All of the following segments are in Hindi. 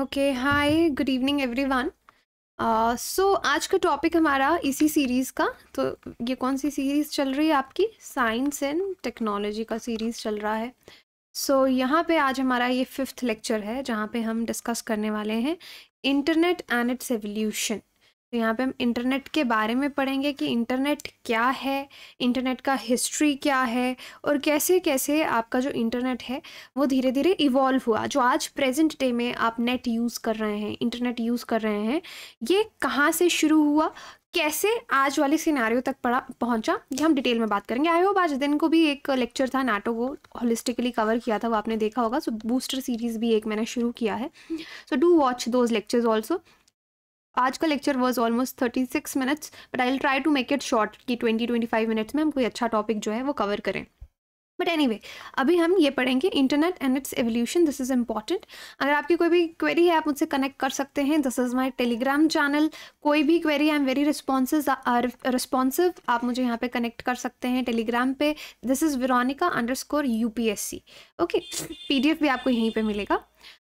Okay hi good evening everyone so आज का टॉपिक हमारा इसी सीरीज़ का तो ये कौन सी सीरीज़ चल रही है आपकी साइंस एंड टेक्नोलॉजी का सीरीज़ चल रहा है सो so, यहाँ पे आज हमारा ये फिफ्थ लेक्चर है जहाँ पे हम डिस्कस करने वाले हैं इंटरनेट एंड इट्स एवोल्यूशन तो यहाँ पे हम इंटरनेट के बारे में पढ़ेंगे कि इंटरनेट क्या है इंटरनेट का हिस्ट्री क्या है और कैसे कैसे आपका जो इंटरनेट है वो धीरे धीरे इवॉल्व हुआ जो आज प्रेजेंट डे में आप नेट यूज़ कर रहे हैं इंटरनेट यूज़ कर रहे हैं ये कहाँ से शुरू हुआ कैसे आज वाले सिनारियों तक पड़ा पहुंचा ये हम डिटेल में बात करेंगे आई होप आज दिन को भी एक लेक्चर था नाटो को होलिस्टिकली कवर किया था वो आपने देखा होगा सो बूस्टर सीरीज भी एक मैंने शुरू किया है so do watch those lectures also आज का lecture was almost thirty six minutes but I will try to make it short कि ट्वेंटी ट्वेंटी फाइव मिनट्स में हम कोई अच्छा टॉपिक जो है वो कवर करें बट एनी anyway, अभी हम ये पढ़ेंगे internet and its evolution this is important अगर आपकी कोई भी क्वेरी है आप मुझसे कनेक्ट कर सकते हैं this is my Telegram channel कोई भी query I am very responses are responsive आप मुझे यहाँ पे कनेक्ट कर सकते हैं टेलीग्राम पे this is Veronica underscore U P S C okay P D F भी आपको यहीं पर मिलेगा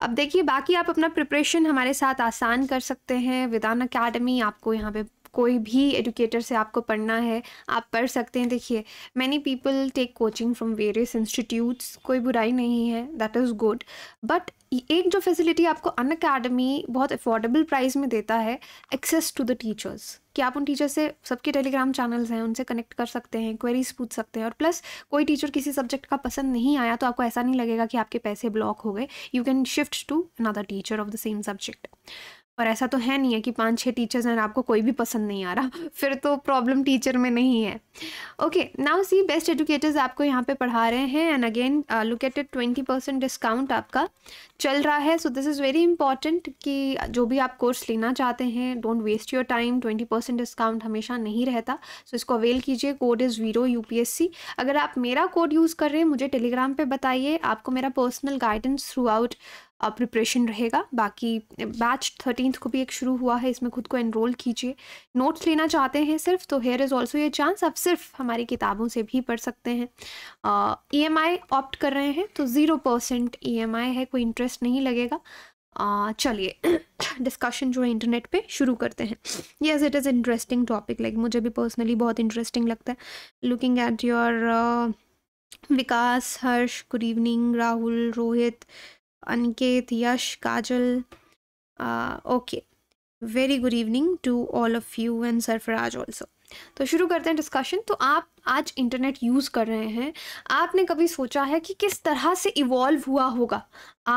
अब देखिए बाकी आप अपना प्रिपरेशन हमारे साथ आसान कर सकते हैं विदान अकेडमी आपको यहाँ पे कोई भी एडुकेटर से आपको पढ़ना है आप पढ़ सकते हैं देखिए many people take coaching from various institutes कोई बुराई नहीं है दैट इज़ गुड बट एक जो फैसिलिटी आपको अन अकेडमी बहुत अफोर्डेबल प्राइस में देता है एक्सेस टू द टीचर्स कि आप उन टीचर से सबके टेलीग्राम चैनल्स हैं उनसे कनेक्ट कर सकते हैं क्वेरीज पूछ सकते हैं और प्लस कोई टीचर किसी सब्जेक्ट का पसंद नहीं आया तो आपको ऐसा नहीं लगेगा कि आपके पैसे ब्लॉक हो गए you can shift to another teacher of the same subject और ऐसा तो है नहीं है कि पाँच छः टीचर्स हैं आपको कोई भी पसंद नहीं आ रहा फिर तो प्रॉब्लम टीचर में नहीं है okay now see best educators आपको यहाँ पे पढ़ा रहे हैं and again located twenty percent discount आपका चल रहा है so this is very important कि जो भी आप कोर्स लेना चाहते हैं don't waste your time twenty percent discount हमेशा नहीं रहता सो so इसको अवेल कीजिए कोड इज़ वीरो यू अगर आप मेरा कोड यूज़ कर रहे हैं मुझे टेलीग्राम पर बताइए आपको मेरा personal guidance throughout preparation रहेगा बाकी बैच थर्टीन को भी एक शुरू हुआ है इसमें खुद को एनरोल कीजिए नोट्स लेना चाहते हैं सिर्फ तो हेयर इज़ ऑल्सो ये चांस आप सिर्फ हमारी किताबों से भी पढ़ सकते हैं ई एम आई ऑप्ट कर रहे हैं तो zero percent E M I है कोई इंटरेस्ट नहीं लगेगा चलिए डिस्कशन जो है इंटरनेट पे शुरू करते हैं yes it is interesting topic like मुझे भी पर्सनली बहुत इंटरेस्टिंग लगता है looking at your Vikas Harsh good evening Rahul Rohit Aniket Yash Kajal okay very good evening to all of you and Sarfaraz also तो शुरू करते हैं डिस्कशन तो आप आज इंटरनेट यूज़ कर रहे हैं आपने कभी सोचा है कि किस तरह से इवॉल्व हुआ होगा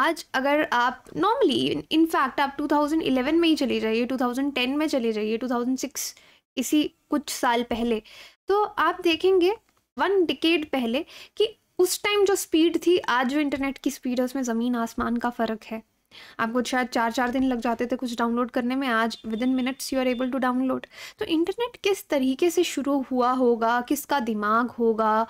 आज अगर आप नॉर्मली इनफैक्ट आप 2011 में ही चले जाइए 2010 में चले जाइए 2006 इसी कुछ साल पहले तो आप देखेंगे वन डिकेड पहले कि उस टाइम जो स्पीड थी आज जो इंटरनेट की स्पीड है उसमें ज़मीन आसमान का फ़र्क है आपको शायद चार चार दिन लग जाते थे कुछ डाउनलोड करने में आज within minutes you are able to download तो इंटरनेट किस तरीके से शुरू हुआ होगा किसका दिमाग होगा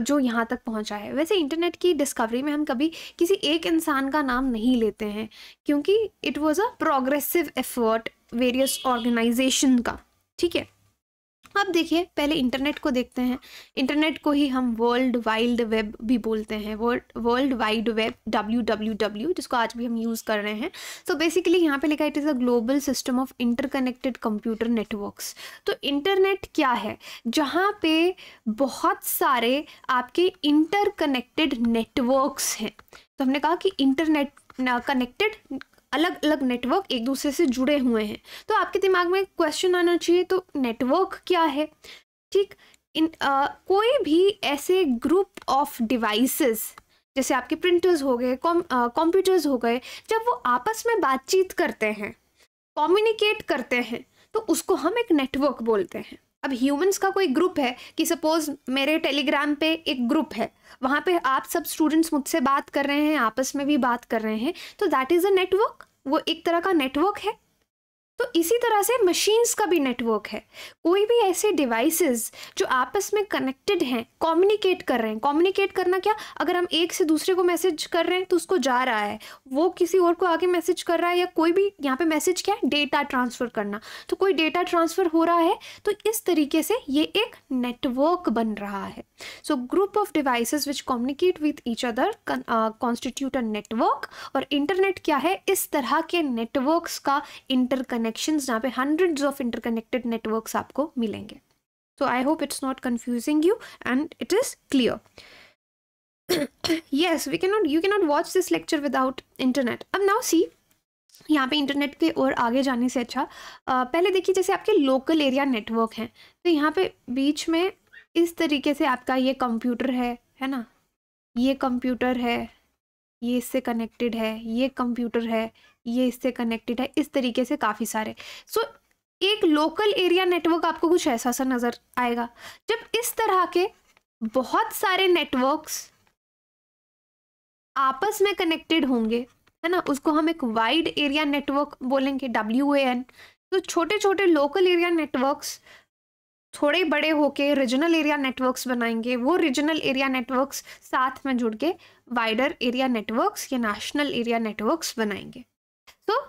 जो यहाँ तक पहुँचा है वैसे इंटरनेट की डिस्कवरी में हम कभी किसी एक इंसान का नाम नहीं लेते हैं क्योंकि it was a progressive effort various organisation का ठीक है अब देखिए पहले इंटरनेट को देखते हैं इंटरनेट को ही हम वर्ल्ड वाइल्ड वेब भी बोलते हैं world wide web W W W जिसको आज भी हम यूज़ कर रहे हैं तो बेसिकली यहाँ पे लिखा है it is a global system of interconnected computer networks तो इंटरनेट क्या है जहाँ पे बहुत सारे आपके इंटरकनेक्टेड नेटवर्क्स हैं तो हमने कहा कि इंटरनेट कनेक्टेड अलग अलग नेटवर्क एक दूसरे से जुड़े हुए हैं तो आपके दिमाग में क्वेश्चन आना चाहिए तो नेटवर्क क्या है ठीक इन आ, कोई भी ऐसे ग्रुप ऑफ डिवाइसेस जैसे आपके प्रिंटर्स हो गए कंप्यूटर्स हो गए जब वो आपस में बातचीत करते हैं कम्युनिकेट करते हैं तो उसको हम एक नेटवर्क बोलते हैं अब ह्यूमंस का कोई ग्रुप है कि सपोज़ मेरे टेलीग्राम पे एक ग्रुप है वहाँ पे आप सब स्टूडेंट्स मुझसे बात कर रहे हैं आपस में भी बात कर रहे हैं तो दैट इज़ अ नेटवर्क वो एक तरह का नेटवर्क है तो इसी तरह से मशीन्स का भी नेटवर्क है कोई भी ऐसे डिवाइसेस जो आपस में कनेक्टेड हैं कम्युनिकेट कर रहे हैं कम्युनिकेट करना क्या अगर हम एक से दूसरे को मैसेज कर रहे हैं तो उसको जा रहा है वो किसी और को आगे मैसेज कर रहा है या कोई भी यहाँ पे मैसेज क्या है डेटा ट्रांसफ़र करना तो कोई डेटा ट्रांसफ़र हो रहा है तो इस तरीके से ये एक नेटवर्क बन रहा है so group of devices which communicate with each other constitute a network और इंटरनेट क्या है इस तरह के नेटवर्क्स का इंटरकनेक्ट कनेक्शन जहाँ पे हंड्रेड ऑफ इंटरकनेक्टेड नेटवर्क आपको मिलेंगे so I hope it's not confusing you and it is clear yes we can not you can not watch this lecture without internet अब नाउ सी यहाँ पे इंटरनेट के और आगे जाने से अच्छा आ, पहले देखिए जैसे आपके लोकल एरिया नेटवर्क हैं तो यहाँ पे बीच में इस तरीके से आपका ये कंप्यूटर है है ना ये कंप्यूटर है ये इससे कनेक्टेड है ये कंप्यूटर है ये इससे कनेक्टेड है इस तरीके से काफ़ी सारे सो so, एक लोकल एरिया नेटवर्क आपको कुछ ऐसा सा नज़र आएगा जब इस तरह के बहुत सारे नेटवर्क्स आपस में कनेक्टेड होंगे है ना उसको हम एक वाइड एरिया नेटवर्क बोलेंगे डब्ल्यू तो छोटे छोटे लोकल एरिया नेटवर्क्स थोड़े बड़े होके रीजनल एरिया नेटवर्क्स बनाएंगे वो रीजनल एरिया नेटवर्क्स साथ में जुड़ के वाइडर एरिया नेटवर्क्स या नेशनल एरिया नेटवर्क्स बनाएंगे so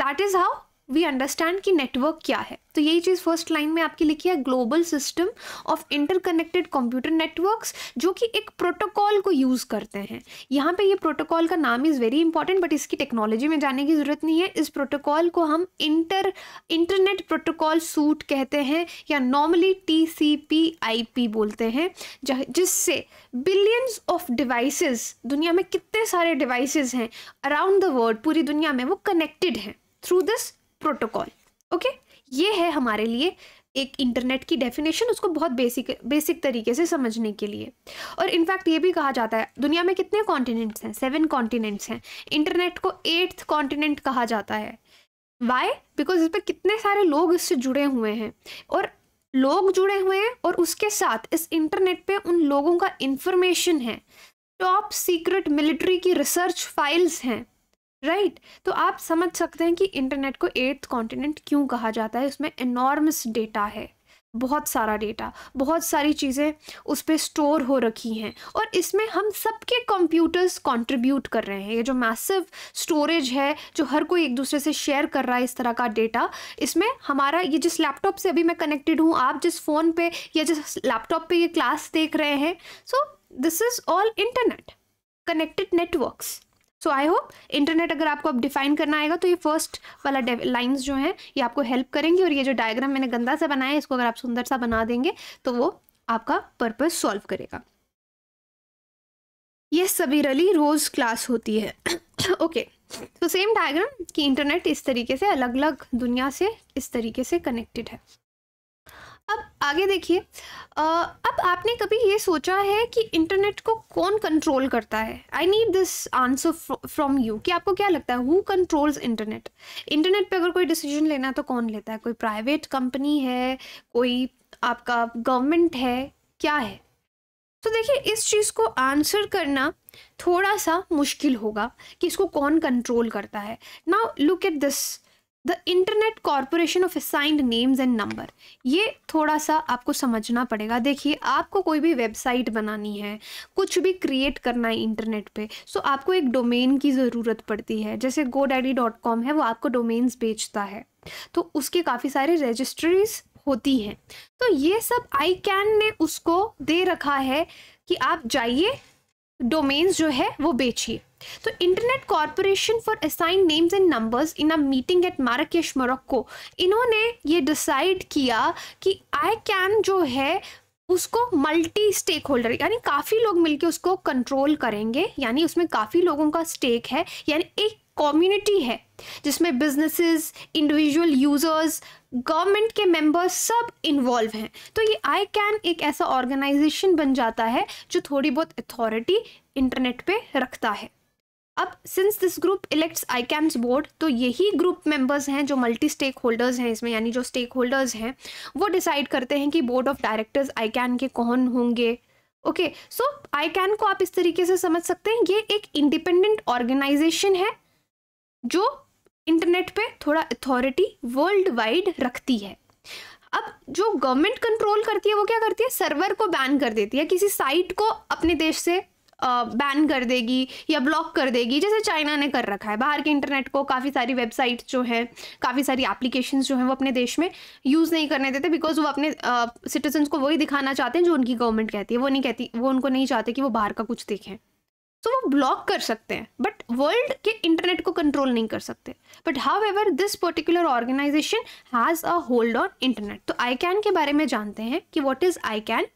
that is how we understand कि नेटवर्क क्या है तो यही चीज़ फर्स्ट लाइन में आपकी लिखी है global system of interconnected computer networks जो कि एक प्रोटोकॉल को यूज़ करते हैं यहाँ पे ये प्रोटोकॉल का नाम इज़ वेरी इंपॉर्टेंट बट इसकी टेक्नोलॉजी में जाने की ज़रूरत नहीं है इस प्रोटोकॉल को हम इंटर इंटरनेट प्रोटोकॉल सूट कहते हैं या normally T C P I P बोलते हैं जिससे बिलियंस ऑफ डिवाइसेस दुनिया में कितने सारे डिवाइसेस हैं अराउंड द वर्ल्ड पूरी दुनिया में वो कनेक्टेड हैं थ्रू दिस प्रोटोकॉल ओके ये है हमारे लिए एक इंटरनेट की डेफिनेशन उसको बहुत बेसिक बेसिक तरीके से समझने के लिए और इनफैक्ट ये भी कहा जाता है दुनिया में कितने कॉन्टिनेंट्स हैं सेवन कॉन्टिनेंट्स हैं इंटरनेट को एट्थ कॉन्टिनेंट कहा जाता है वाई बिकॉज इस पर कितने सारे लोग इससे जुड़े हुए हैं और लोग जुड़े हुए हैं और उसके साथ इस इंटरनेट पे उन लोगों का इंफॉर्मेशन है टॉप सीक्रेट मिलिट्री की रिसर्च फाइल्स हैं राइट right. तो आप समझ सकते हैं कि इंटरनेट को एट्थ कॉन्टिनेंट क्यों कहा जाता है उसमें एनॉर्मस डेटा है बहुत सारा डेटा बहुत सारी चीज़ें उस पर स्टोर हो रखी हैं और इसमें हम सबके कंप्यूटर्स कंट्रीब्यूट कर रहे हैं ये जो मैसिव स्टोरेज है जो हर कोई एक दूसरे से शेयर कर रहा है इस तरह का डेटा इसमें हमारा ये जिस लैपटॉप से अभी मैं कनेक्टेड हूँ आप जिस फ़ोन पे या जिस लैपटॉप पे ये क्लास देख रहे हैं so this is all internet connected networks so I hope internet अगर आपको अब डिफाइन करना आएगा तो ये फर्स्ट वाला लाइंस जो है ये आपको हेल्प करेंगी और ये जो डायग्राम मैंने गंदा सा बनाया है इसको अगर आप सुंदर सा बना देंगे तो वो आपका पर्पज़ सॉल्व करेगा ये सभी रली रोज़ क्लास होती है ओके तो सेम डायग्राम कि इंटरनेट इस तरीके से अलग अलग दुनिया से इस तरीके से कनेक्टेड है अब आगे देखिए अब आपने कभी ये सोचा है कि इंटरनेट को कौन कंट्रोल करता है I need this answer from you कि आपको क्या लगता है हु कंट्रोल्स इंटरनेट इंटरनेट पे अगर कोई डिसीजन लेना है तो कौन लेता है कोई प्राइवेट कंपनी है कोई आपका गवर्नमेंट है क्या है तो देखिए इस चीज़ को आंसर करना थोड़ा सा मुश्किल होगा कि इसको कौन कंट्रोल करता है now look at this the internet corporation of assigned names and number ये थोड़ा सा आपको समझना पड़ेगा देखिए आपको कोई भी वेबसाइट बनानी है कुछ भी क्रिएट करना है इंटरनेट पे सो आपको एक डोमेन की ज़रूरत पड़ती है जैसे गो डैडी डॉट कॉम है वो आपको डोमेन्स बेचता है तो उसके काफ़ी सारे रजिस्ट्रीज होती हैं तो ये सब आई कैन ने उसको दे रखा है कि आप जाइए डोमेन्स जो है वो बेचिए तो internet corporation for assign names and numbers in a meeting at Marrakesh Morocco इन्होंने ये डिसाइड किया कि आई कैन जो है उसको मल्टी स्टेक होल्डर यानी काफ़ी लोग मिलके उसको कंट्रोल करेंगे यानी उसमें काफ़ी लोगों का स्टेक है यानी एक कम्युनिटी है जिसमें बिजनेसेस इंडिविजुअल यूजर्स गवर्नमेंट के मेंबर्स सब इन्वॉल्व हैं तो ये आई कैन एक ऐसा ऑर्गेनाइजेशन बन जाता है जो थोड़ी बहुत अथॉरिटी इंटरनेट पे रखता है अब since this group elects ICANN's board तो यही ग्रुप मेंबर्स हैं जो मल्टी स्टेक होल्डर्स हैं इसमें यानी जो स्टेक होल्डर्स हैं वो डिसाइड करते हैं कि board of directors ICANN के कौन होंगे ओके सो आई कैन को आप इस तरीके से समझ सकते हैं ये एक इंडिपेंडेंट ऑर्गेनाइजेशन है जो इंटरनेट पे थोड़ा अथॉरिटी वर्ल्ड वाइड रखती है अब जो गवर्नमेंट कंट्रोल करती है वो क्या करती है सर्वर को बैन कर देती है किसी साइट को अपने देश से बैन कर देगी या ब्लॉक कर देगी जैसे चाइना ने कर रखा है बाहर के इंटरनेट को काफ़ी सारी वेबसाइट जो हैं काफ़ी सारी एप्लीकेशन जो हैं वो अपने देश में यूज़ नहीं करने देते बिकॉज वो अपने सिटीजन्स को वही दिखाना चाहते हैं जो उनकी गवर्नमेंट कहती है वो नहीं कहती वो उनको नहीं चाहते कि वो बाहर का कुछ देखें तो so, वो ब्लॉक कर सकते हैं बट वर्ल्ड के इंटरनेट को कंट्रोल नहीं कर सकते but however this particular organisation has a hold on internet तो आई कैन के बारे में जानते हैं कि वॉट इज़ आई कैन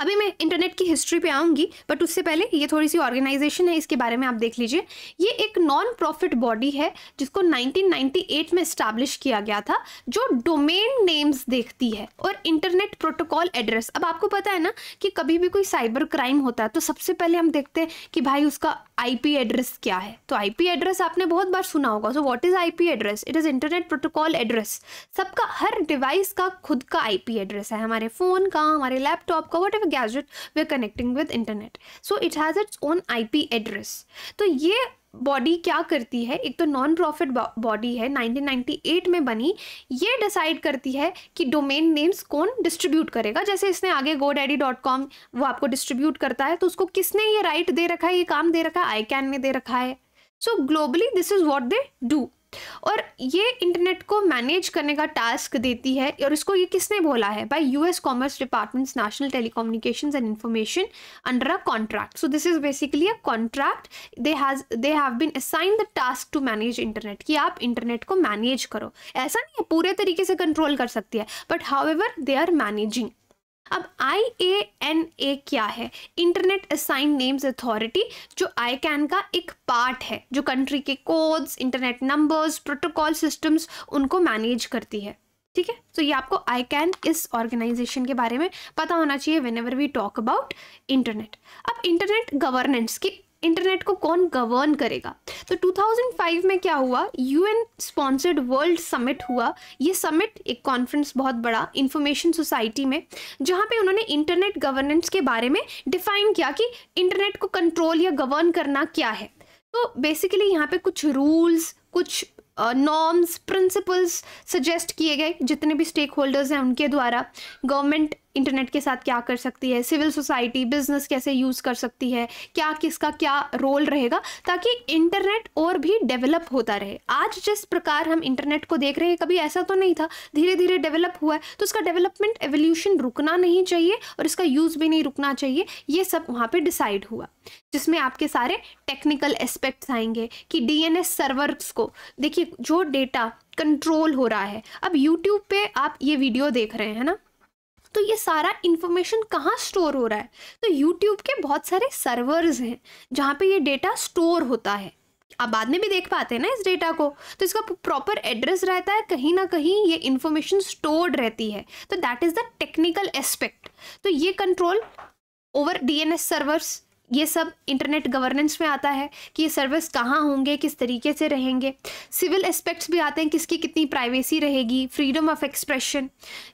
अभी मैं इंटरनेट की हिस्ट्री पे आऊँगी बट उससे पहले ये थोड़ी सी ऑर्गेनाइजेशन है इसके बारे में आप देख लीजिए ये एक नॉन प्रॉफिट बॉडी है जिसको 1998 में इस्टेब्लिश किया गया था जो डोमेन नेम्स देखती है और इंटरनेट प्रोटोकॉल एड्रेस अब आपको पता है ना कि कभी भी कोई साइबर क्राइम होता है तो सबसे पहले हम देखते हैं कि भाई उसका आईपी एड्रेस क्या है तो आईपी एड्रेस आपने बहुत बार सुना होगा so what is IP address it is internet protocol address सबका हर डिवाइस का खुद का आईपी एड्रेस है हमारे फोन का हमारे लैपटॉप का whatever gadget we are connecting with internet so it has its own IP address तो ये बॉडी क्या करती है एक तो नॉन प्रॉफिट बॉडी है 1998 में बनी ये डिसाइड करती है कि डोमेन नेम्स कौन डिस्ट्रीब्यूट करेगा जैसे इसने आगे गो डैडी डॉट कॉम वो आपको डिस्ट्रीब्यूट करता है तो उसको किसने ये राइट दे रखा है ये काम दे रखा है आई कैन ने दे रखा है so globally this is what they do और ये इंटरनेट को मैनेज करने का टास्क देती है और इसको ये किसने बोला है by US commerce department's national telecommunications and information under a contract so this is basically a contract they has they have been assign the task to manage internet कि आप इंटरनेट को मैनेज करो ऐसा नहीं है पूरे तरीके से कंट्रोल कर सकती है but however they are managing अब आई ए एन ए क्या है इंटरनेट असाइन नेम्स अथॉरिटी जो आई कैन का एक पार्ट है जो कंट्री के codes internet numbers protocol systems उनको मैनेज करती है ठीक है तो ये आपको आई कैन इस ऑर्गेनाइजेशन के बारे में पता होना चाहिए whenever we talk about internet अब इंटरनेट गवर्नेंस की इंटरनेट को कौन गवर्न करेगा तो 2005 में क्या हुआ यूएन स्पॉन्सर्ड वर्ल्ड समिट हुआ ये समिट एक कॉन्फ्रेंस बहुत बड़ा इंफॉर्मेशन सोसाइटी में जहाँ पे उन्होंने इंटरनेट गवर्नेंस के बारे में डिफाइन किया कि इंटरनेट को कंट्रोल या गवर्न करना क्या है तो बेसिकली यहाँ पे कुछ रूल्स कुछ नॉर्म्स प्रिंसिपल्स सजेस्ट किए गए जितने भी स्टेक होल्डर्स हैं उनके द्वारा गवर्नमेंट इंटरनेट के साथ क्या कर सकती है सिविल सोसाइटी बिजनेस कैसे यूज़ कर सकती है क्या किसका क्या रोल रहेगा ताकि इंटरनेट और भी डेवलप होता रहे आज जिस प्रकार हम इंटरनेट को देख रहे हैं कभी ऐसा तो नहीं था धीरे धीरे डेवलप हुआ है तो उसका डेवलपमेंट एवोल्यूशन रुकना नहीं चाहिए और इसका यूज़ भी नहीं रुकना चाहिए ये सब वहाँ पर डिसाइड हुआ जिसमें आपके सारे टेक्निकल एस्पेक्ट्स आएंगे कि डीएनएस सर्वर्स को देखिए जो डेटा कंट्रोल हो रहा है अब यूट्यूब पे आप ये वीडियो देख रहे हैं ना तो ये सारा इन्फॉर्मेशन कहाँ स्टोर हो रहा है तो यूट्यूब के बहुत सारे सर्वर्स हैं जहाँ पे ये डेटा स्टोर होता है आप बाद में भी देख पाते हैं ना इस डेटा को तो इसका प्रॉपर एड्रेस रहता है कहीं ना कहीं ये इन्फॉर्मेशन स्टोर्ड रहती है तो that is the technical aspect तो ये control over D N S servers ये सब इंटरनेट गवर्नेंस में आता है कि ये सर्विस कहाँ होंगे किस तरीके से रहेंगे सिविल एस्पेक्ट्स भी आते हैं किसकी कितनी प्राइवेसी रहेगी फ्रीडम ऑफ एक्सप्रेशन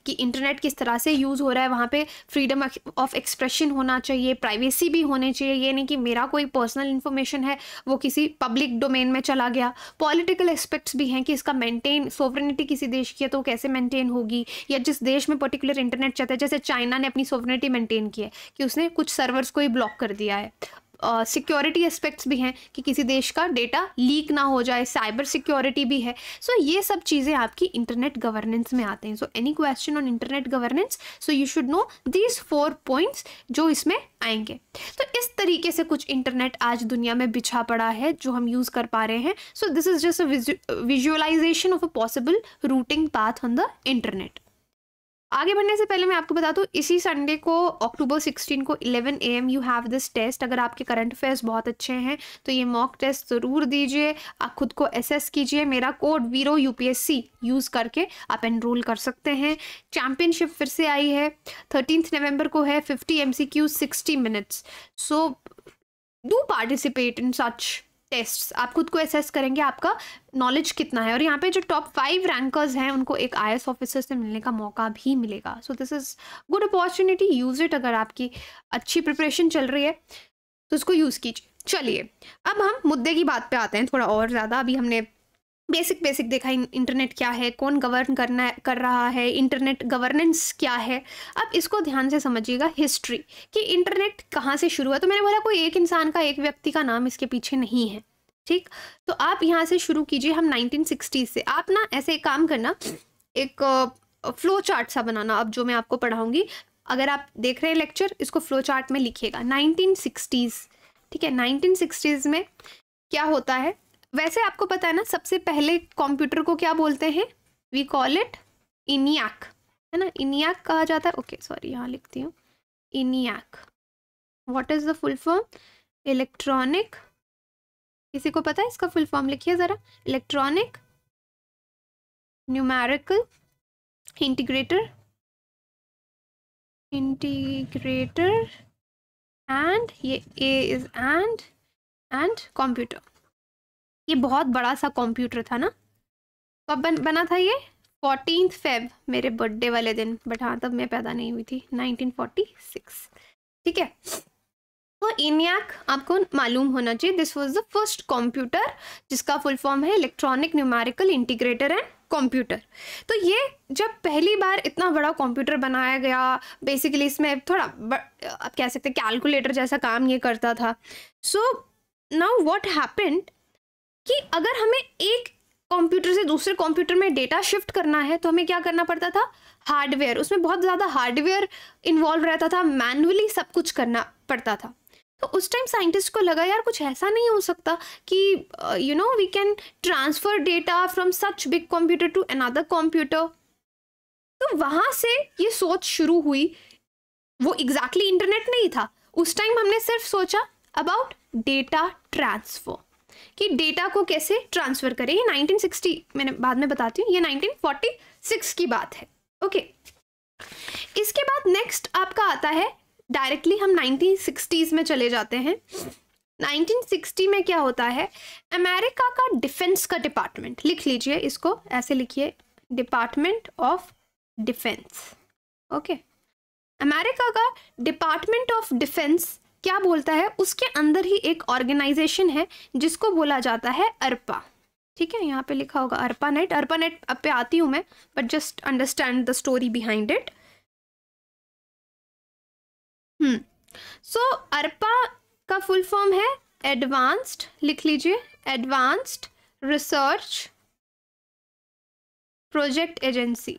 कि इंटरनेट किस तरह से यूज़ हो रहा है वहाँ पे फ्रीडम ऑफ एक्सप्रेशन होना चाहिए प्राइवेसी भी होनी चाहिए ये नहीं कि मेरा कोई पर्सनल इन्फॉर्मेशन है वो किसी पब्लिक डोमेन में चला गया पॉलिटिकल एस्पेक्ट्स भी हैं कि इसका मेंटेन सोवरेनिटी किसी देश की है तो कैसे मेंटेन होगी या जिस देश में पर्टिकुलर इंटरनेट चाहता है जैसे चाइना ने अपनी सोवरेनिटी मेंटेन की है कि उसने कुछ सर्वर्स को ही ब्लॉक कर दिया है है सिक्योरिटी uh, एस्पेक्ट्स भी हैं कि किसी देश का डेटा लीक ना हो जाए साइबर सिक्योरिटी भी है सो so, ये सब चीज़ें आपकी इंटरनेट गवर्नेंस में आते हैं so any question on internet governance so you should know these four points जो इसमें आएंगे तो इस तरीके से कुछ इंटरनेट आज दुनिया में बिछा पड़ा है जो हम यूज़ कर पा रहे हैं so this is just visualisation of a possible routing path on the internet आगे बढ़ने से पहले मैं आपको बता दूँ इसी संडे को अक्टूबर 16 को 11 A M you have this test अगर आपके करंट अफेयर्स बहुत अच्छे हैं तो ये मॉक टेस्ट ज़रूर दीजिए आप खुद को एसेस कीजिए मेरा कोड वीरो यूपीएससी यूज़ करके आप एनरोल कर सकते हैं चैम्पियनशिप फिर से आई है थर्टीन नवम्बर को है fifty M C Q sixty minutes so do participate in such test आप खुद को असेस करेंगे आपका नॉलेज कितना है और यहाँ पे जो टॉप फाइव रैंकर्स हैं उनको एक आई ऑफिसर से मिलने का मौका भी मिलेगा so this is good opportunity use it अगर आपकी अच्छी प्रिपरेशन चल रही है तो उसको यूज़ कीजिए चलिए अब हम मुद्दे की बात पे आते हैं थोड़ा और ज़्यादा अभी हमने बेसिक बेसिक देखा इंटरनेट क्या है कौन गवर्न करना कर रहा है इंटरनेट गवर्नेंस क्या है अब इसको ध्यान से समझिएगा हिस्ट्री कि इंटरनेट कहाँ से शुरू हुआ तो मैंने बोला कोई एक इंसान का एक व्यक्ति का नाम इसके पीछे नहीं है ठीक तो आप यहाँ से शुरू कीजिए हम नाइनटीन से आप ना ऐसे एक काम करना एक फ्लो चार्ट सा बनाना अब जो मैं आपको पढ़ाऊँगी अगर आप देख रहे हैं लेक्चर इसको फ्लो चार्ट में लिखिएगा नाइनटीन ठीक है नाइनटीन में क्या होता है वैसे आपको पता है ना सबसे पहले कंप्यूटर को क्या बोलते हैं वी कॉल इट इनियाक है ना इनियाक कहा जाता है ओके सॉरी यहाँ लिखती हूँ ENIAC what is the full form electronic किसी को पता है इसका फुल फॉर्म लिखिए ज़रा electronic numerical integrator integrator and ये A is and and computer ये बहुत बड़ा सा कंप्यूटर था ना कब तो बन, बना था ये फोर्टीन फेब मेरे बर्थडे वाले दिन बट हाँ तब मैं पैदा नहीं हुई थी 1946 ठीक है तो इनियाक आपको मालूम होना चाहिए this was the first computer जिसका फुल फॉर्म है electronic numerical integrator and computer तो ये जब पहली बार इतना बड़ा कंप्यूटर बनाया गया बेसिकली इसमें थोड़ा आप कह सकते हैं कैलकुलेटर जैसा काम ये करता था सो नाउ व्हाट हैपेंड कि अगर हमें एक कंप्यूटर से दूसरे कंप्यूटर में डेटा शिफ्ट करना है तो हमें क्या करना पड़ता था हार्डवेयर उसमें बहुत ज़्यादा हार्डवेयर इन्वॉल्व रहता था मैनुअली सब कुछ करना पड़ता था तो उस टाइम साइंटिस्ट को लगा यार कुछ ऐसा नहीं हो सकता कि you know we can transfer data from such big computer to another computer तो वहाँ से ये सोच शुरू हुई वो एग्जैक्टली exactly इंटरनेट नहीं था उस टाइम हमने सिर्फ सोचा अबाउट डेटा ट्रांसफ़र कि डेटा को कैसे ट्रांसफ़र करें ये 1960 मैंने बाद में बताती हूँ ये 1946 की बात है ओके इसके बाद नेक्स्ट आपका आता है डायरेक्टली हम नाइनटीन में चले जाते हैं 1960 में क्या होता है अमेरिका का डिफेंस का डिपार्टमेंट लिख लीजिए इसको ऐसे लिखिए department of defence okay America का डिपार्टमेंट ऑफ डिफेंस क्या बोलता है उसके अंदर ही एक ऑर्गेनाइजेशन है जिसको बोला जाता है अरपा ठीक है यहाँ पे लिखा होगा अरपा नेट अरपा नेट अब पे आती हूँ मैं but just understand the story behind it hmm so ARPA का फुल फॉर्म है एडवांस्ड लिख लीजिए एडवांस्ड रिसर्च प्रोजेक्ट एजेंसी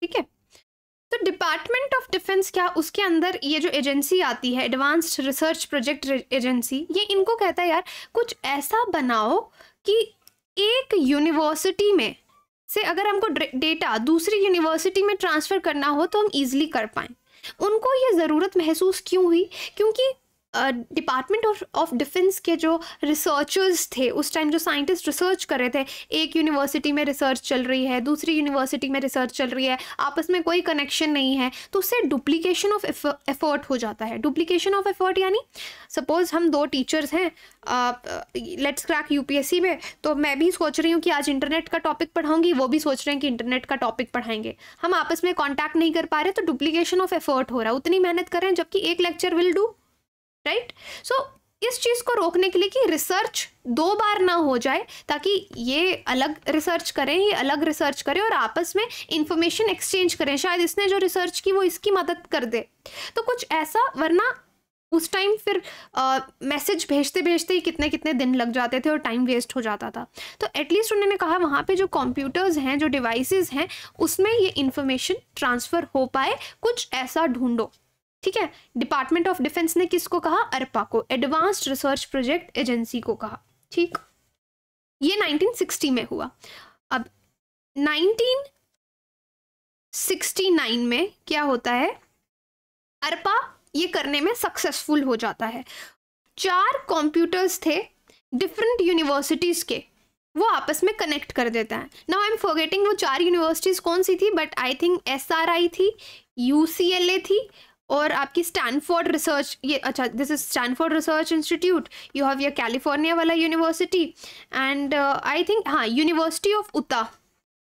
ठीक है तो डिपार्टमेंट ऑफ डिफेंस क्या उसके अंदर ये जो एजेंसी आती है एडवांस्ड रिसर्च प्रोजेक्ट एजेंसी ये इनको कहता है यार कुछ ऐसा बनाओ कि एक यूनिवर्सिटी में से अगर हमको डेटा दूसरी यूनिवर्सिटी में ट्रांसफ़र करना हो तो हम ईजिली कर पाएँ उनको ये ज़रूरत महसूस क्यों हुई क्योंकि डिपार्टमेंट ऑफ डिफेंस के जो रिसर्चर्स थे उस टाइम जो साइंटिस्ट रिसर्च कर रहे थे एक यूनिवर्सिटी में रिसर्च चल रही है दूसरी यूनिवर्सिटी में रिसर्च चल रही है आपस में कोई कनेक्शन नहीं है तो उससे डुप्लीकेशन ऑफ एफर्ट हो जाता है डुप्लीकेशन ऑफ एफर्ट यानी सपोज हम दो टीचर्स हैं लेट्स क्रैक यू में तो मैं भी सोच रही हूँ कि आज इंटरनेट का टॉपिक पढ़ाऊंगी वो भी सोच रहे हैं कि इंटरनेट का टॉपिक पढ़ाएंगे हम आपस में कॉन्टैक्ट नहीं कर पा रहे तो डुप्लीकेशन ऑफ एफर्ट हो रहा है उतनी मेहनत करें जबकि एक lecture will do right so इस चीज़ को रोकने के लिए कि रिसर्च दो बार ना हो जाए ताकि ये अलग रिसर्च करें ये अलग रिसर्च करें और आपस में इंफॉर्मेशन एक्सचेंज करें शायद इसने जो रिसर्च की वो इसकी मदद कर दे तो कुछ ऐसा वरना उस टाइम फिर मैसेज भेजते भेजते ही कितने कितने दिन लग जाते थे और टाइम वेस्ट हो जाता था तो एटलीस्ट उन्होंने कहा वहाँ पे जो कंप्यूटर्स हैं जो डिवाइसेस हैं उसमें ये इन्फॉर्मेशन ट्रांसफ़र हो पाए कुछ ऐसा ढूंढो ठीक है डिपार्टमेंट ऑफ डिफेंस ने किसको कहा अरपा को एडवांस्ड रिसर्च प्रोजेक्ट एजेंसी को कहा ठीक ये 1960 में हुआ अब 1969 में क्या होता है अरपा ये करने में सक्सेसफुल हो जाता है चार कंप्यूटर्स थे डिफरेंट यूनिवर्सिटीज़ के वो आपस में कनेक्ट कर देता है नाउ आई एम फॉरगेटिंग वो चार यूनिवर्सिटीज़ कौन सी थी बट आई थिंक एस थी यू थी और आपकी स्टैनफोर्ड रिसर्च ये अच्छा this is Stanford research institute you have your California वाला यूनिवर्सिटी एंड आई थिंक हाँ university of Utah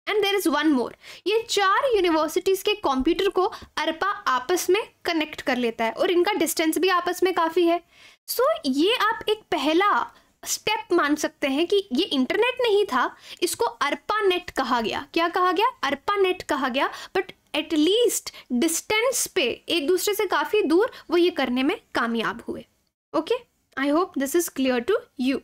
and there is one more ये चार यूनिवर्सिटीज़ के कंप्यूटर को अरपा आपस में कनेक्ट कर लेता है और इनका डिस्टेंस भी आपस में काफ़ी है सो so, ये आप एक पहला स्टेप मान सकते हैं कि ये इंटरनेट नहीं था इसको अरपा नेट कहा गया क्या कहा गया अरपा नेट कहा गया बट एटलीस्ट डिस्टेंस पे एक दूसरे से काफ़ी दूर वो ये करने में कामयाब हुए okay I hope this is clear to you